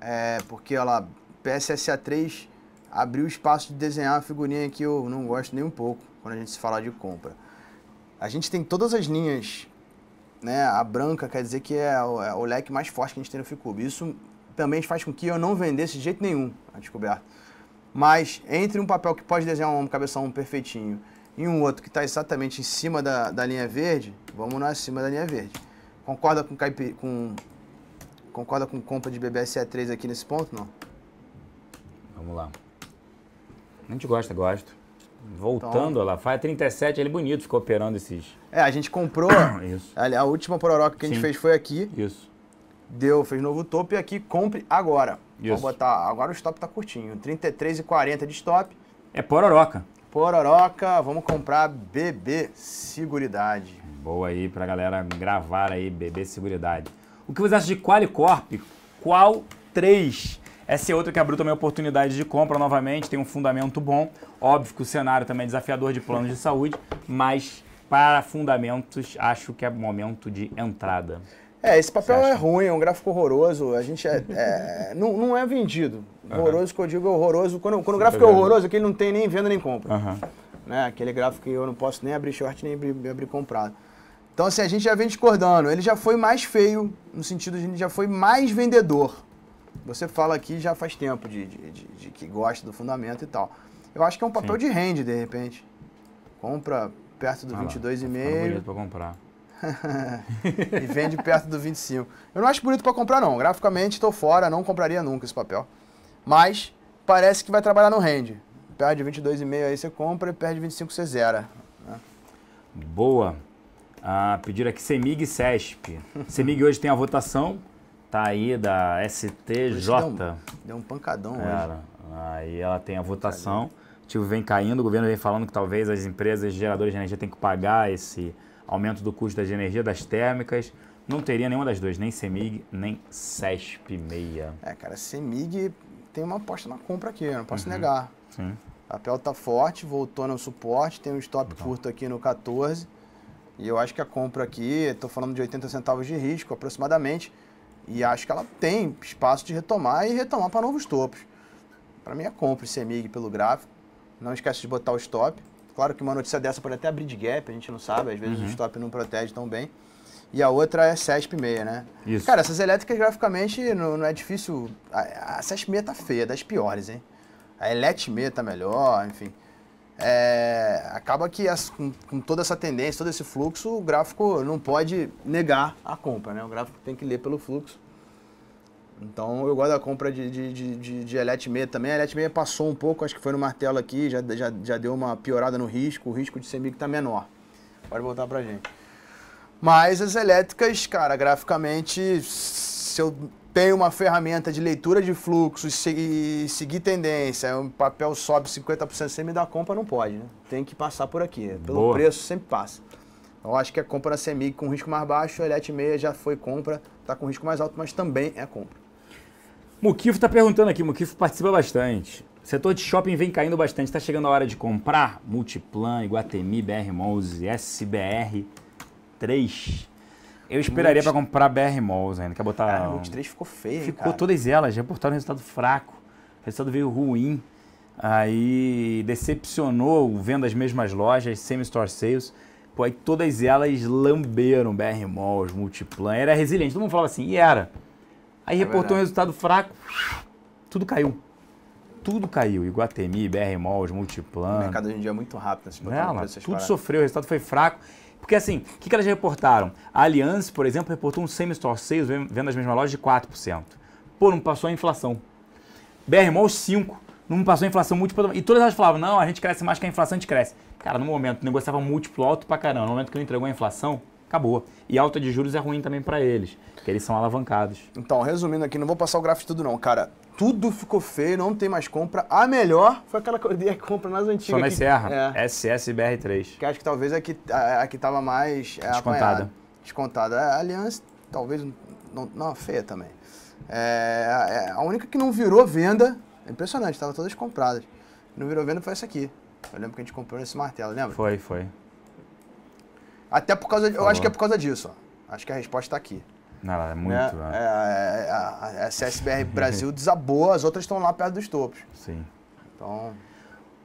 é, porque, olha lá, PSSA3 abriu espaço de desenhar uma figurinha que eu não gosto nem um pouco quando a gente se fala de compra. A gente tem todas as linhas, né? A branca quer dizer que é o, é o leque mais forte que a gente tem no Ficub. Isso também faz com que eu não vendesse de jeito nenhum a descoberta. Mas entre um papel que pode desenhar um cabeção perfeitinho e um outro que está exatamente em cima da, da linha verde, vamos na cima da linha verde. Concorda com, com concorda com compra de BBSA3 aqui nesse ponto, não? Vamos lá. A gente gosta, gosta. Voltando, então, lá, faz 37, ele é bonito, ficou operando esses. É, a gente comprou. Isso. A, a última pororoca que Sim. a gente fez foi aqui. Isso. Deu, fez novo topo e aqui compre agora. Isso. botar. Agora o stop tá curtinho. 33 e 40 de stop. É pororoca. Pororoca, vamos comprar BB Seguridade. Boa aí pra galera gravar aí, BB Seguridade. O que vocês acham de Qualicorp? Qual 3? Essa é outra que abriu também oportunidade de compra novamente, tem um fundamento bom. Óbvio que o cenário também é desafiador de planos de saúde, mas para fundamentos, acho que é momento de entrada. É, esse papel é ruim, é um gráfico horroroso. A gente é. é não, não é vendido. Uhum. Horroroso que eu digo é horroroso. Quando, quando o gráfico é, é horroroso, aquele não tem nem venda nem compra. Uhum. Né? Aquele gráfico que eu não posso nem abrir short nem abrir, abrir comprado. Então, assim, a gente já vem discordando. Ele já foi mais feio, no sentido de ele já foi mais vendedor. Você fala aqui já faz tempo de, de, de, de que gosta do fundamento e tal. Eu acho que é um papel Sim. de rende, de repente. Compra perto do ah, 22,5. É bonito pra comprar. e vende perto do 25. Eu não acho bonito para comprar, não. Graficamente, estou fora, não compraria nunca esse papel. Mas parece que vai trabalhar no rende. Perde 22,5 aí você compra e perde 25 você zera. Né? Boa. Ah, aqui semig e CESP. Semig hoje tem a votação, tá aí da STJ. Deu um, deu um, pancadão hoje. Aí ela tem a votação. O tipo, vem caindo, o governo vem falando que talvez as empresas geradoras de energia tenham que pagar esse aumento do custo das energia das térmicas. Não teria nenhuma das duas, nem CEMIG, nem CESP-6. É, cara, CEMIG tem uma aposta na compra aqui, não posso uhum. negar. Sim. O papel tá forte, voltou no suporte, tem um stop então. curto aqui no 14. E eu acho que a compra aqui, estou falando de 80 centavos de risco aproximadamente, e acho que ela tem espaço de retomar e retomar para novos topos. Para mim é compra CEMIG pelo gráfico. Não esquece de botar o stop. Claro que uma notícia dessa pode até abrir de gap, a gente não sabe, às vezes uhum. o stop não protege tão bem. E a outra é 7,6, né? Isso. Cara, essas elétricas graficamente não, não é difícil. A, a 7,6 tá feia, das piores, hein? A Elete 6 tá melhor, enfim. É, acaba que as, com, com, toda essa tendência, todo esse fluxo, o gráfico não pode negar a compra, né? O gráfico tem que ler pelo fluxo. Então eu gosto da compra de, de, de, de, de Elete Meia também. A Elete Meia passou um pouco, acho que foi no martelo aqui, já, já, já deu uma piorada no risco, o risco de semic está menor. Pode voltar pra gente. Mas as elétricas, cara, graficamente, se eu tenho uma ferramenta de leitura de fluxos e seguir tendência, um papel sobe 50% sem me dar compra, não pode, né? Tem que passar por aqui. Pelo Boa. preço, sempre passa. Eu acho que a compra na Semic com risco mais baixo, a Elete Meia já foi compra, está com risco mais alto, mas também é compra. Mukifo está perguntando aqui, Mukifo participa bastante. O setor de shopping vem caindo bastante, está chegando a hora de comprar? Multiplan, Iguatemi, br Malls, SBR 3. Eu esperaria para comprar BR Malls ainda, quer botar... Cara, Multi 3 ficou feio, Ficou cara. todas elas, reportaram um resultado fraco, o resultado veio ruim. Aí decepcionou vendo as mesmas lojas, semi store sales. Pô, aí todas elas lamberam BR Malls, Multiplan, era resiliente. Todo mundo falava assim, e era. Aí é reportou verdade. um resultado fraco, tudo caiu. Tudo caiu. Iguatemi, BR Mold, Multiplan. O mercado hoje em dia é muito rápido. Assim, ela, tudo sofreu, o resultado foi fraco. Porque assim, o que, que elas reportaram? A Allianz, por exemplo, reportou um semi-store sales, vendo as mesmas lojas, de 4%. Pô, não passou a inflação. BR Mold, 5%. Não passou a inflação múltipla. E todas elas falavam, não, a gente cresce mais que a inflação, a gente cresce. Cara, no momento, negociava múltiplo alto pra caramba. No momento que não entregou a inflação, acabou. E alta de juros é ruim também para eles, porque eles são alavancados. Então, resumindo aqui, não vou passar o gráfico de tudo não, cara. Tudo ficou feio, não tem mais compra. A melhor foi aquela que eu dei a compra mais antiga. só na Serra, é. SSBR3. Que acho que talvez a que, a, a que tava mais... É, descontada. Apanhada. Descontada. A Aliança, talvez, não, não feia também. É, é, a única que não virou venda, é impressionante, tava todas compradas. Não virou venda foi essa aqui. Eu lembro que a gente comprou nesse martelo, lembra? Foi, foi. Até por causa. De, eu acho que é por causa disso. Ó. Acho que a resposta está aqui. Não, é né? muito. É, é, é, é a, CSBR Brasil desabou, as outras estão lá perto dos topos. Sim. Então.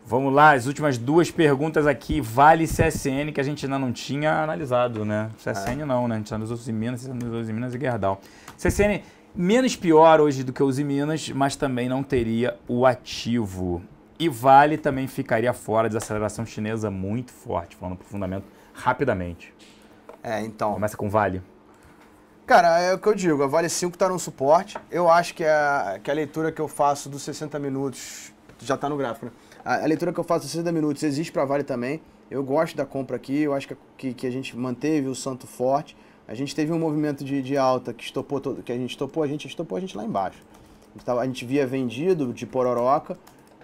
Vamos lá, as últimas duas perguntas aqui. Vale CSN, que a gente ainda não tinha analisado, né? CSN é. não, né? A gente analisou em Minas, analisou os Minas e Gerdau. CSN, menos pior hoje do que os Minas, mas também não teria o ativo. E Vale também ficaria fora, desaceleração chinesa muito forte, falando para fundamento rapidamente. É, então. Começa com Vale. Cara, é o que eu digo, a Vale 5 está no suporte. Eu acho que a, que a leitura que eu faço dos 60 minutos já está no gráfico, né? A, a, leitura que eu faço dos 60 minutos existe para a Vale também. Eu gosto da compra aqui, eu acho que, que, que, a gente manteve o santo forte. A gente teve um movimento de, de alta que estopou todo, que a gente estopou, a gente estopou a gente lá embaixo. A gente via vendido de pororoca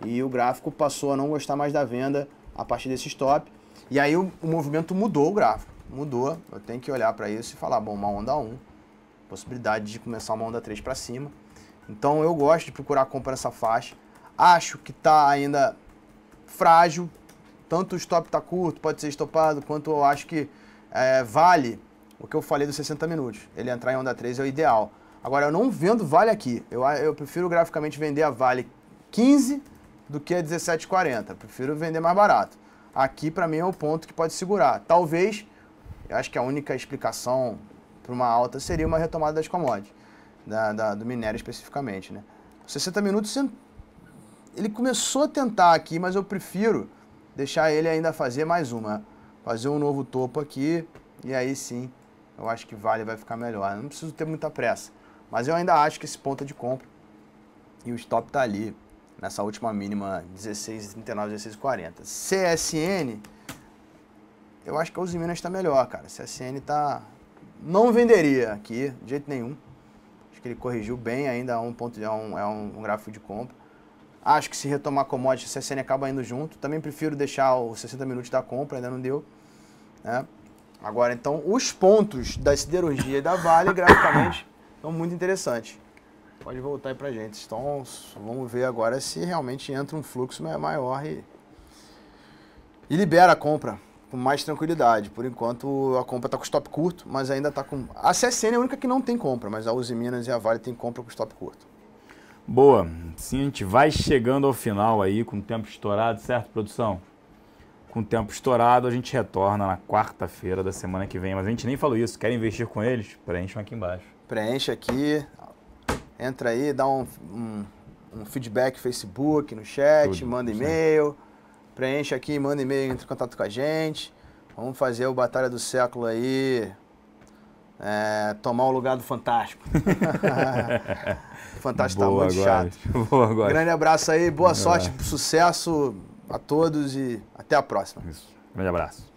e o gráfico passou a não gostar mais da venda a partir desse stop. E aí o, o movimento mudou o gráfico, mudou. Eu tenho que olhar para isso e falar, bom, uma onda 1, possibilidade de começar uma onda 3 para cima. Então eu gosto de procurar compra nessa faixa. Acho que está ainda frágil, tanto o stop está curto, pode ser estopado, quanto eu acho que é, vale o que eu falei dos 60 minutos. Ele entrar em onda 3 é o ideal. Agora, eu não vendo Vale aqui. Eu, eu prefiro graficamente vender a Vale 15 do que a 17,40. Prefiro vender mais barato aqui para mim é o ponto que pode segurar. Talvez, eu acho que a única explicação para uma alta seria uma retomada das commodities, da, da, do minério especificamente, né? 60 minutos, ele começou a tentar aqui, mas eu prefiro deixar ele ainda fazer mais uma, fazer um novo topo aqui, e aí sim, eu acho que vale, vai ficar melhor. Eu não preciso ter muita pressa, mas eu ainda acho que esse ponto é de compra e o stop tá ali, nessa última mínima 16,39, 16,40. CSN, eu acho que a Uzi Minas está melhor, cara. CSN tá não venderia aqui de jeito nenhum. Acho que ele corrigiu bem ainda é um ponto é um, é um gráfico de compra. Acho que se retomar commodity, a CSN acaba indo junto. Também prefiro deixar os 60 minutos da compra, ainda não deu. Né? Agora, então, os pontos da siderurgia e da Vale, graficamente, são muito interessantes. Pode voltar aí pra gente. Então, vamos ver agora se realmente entra um fluxo maior e, e libera a compra com mais tranquilidade. Por enquanto, a compra está com stop curto, mas ainda está com... A CSN é a única que não tem compra, mas a Uzi Minas e a Vale tem compra com stop curto. Boa. Sim, a gente vai chegando ao final aí, com o tempo estourado, certo, produção? Com o tempo estourado, a gente retorna na quarta-feira da semana que vem. Mas a gente nem falou isso. Quer investir com eles? Preencham aqui embaixo. Preenche aqui, entra aí, dá um, um, um feedback no Facebook, no chat, Tudo, manda e-mail, preenche aqui, manda e-mail, entra em contato com a gente. Vamos fazer o Batalha do Século aí é, tomar o lugar do Fantástico. o Fantástico tá boa, tá muito agora. chato. Boa, agora. Grande abraço aí, boa sorte, é. sucesso a todos e até a próxima. Isso. Grande abraço.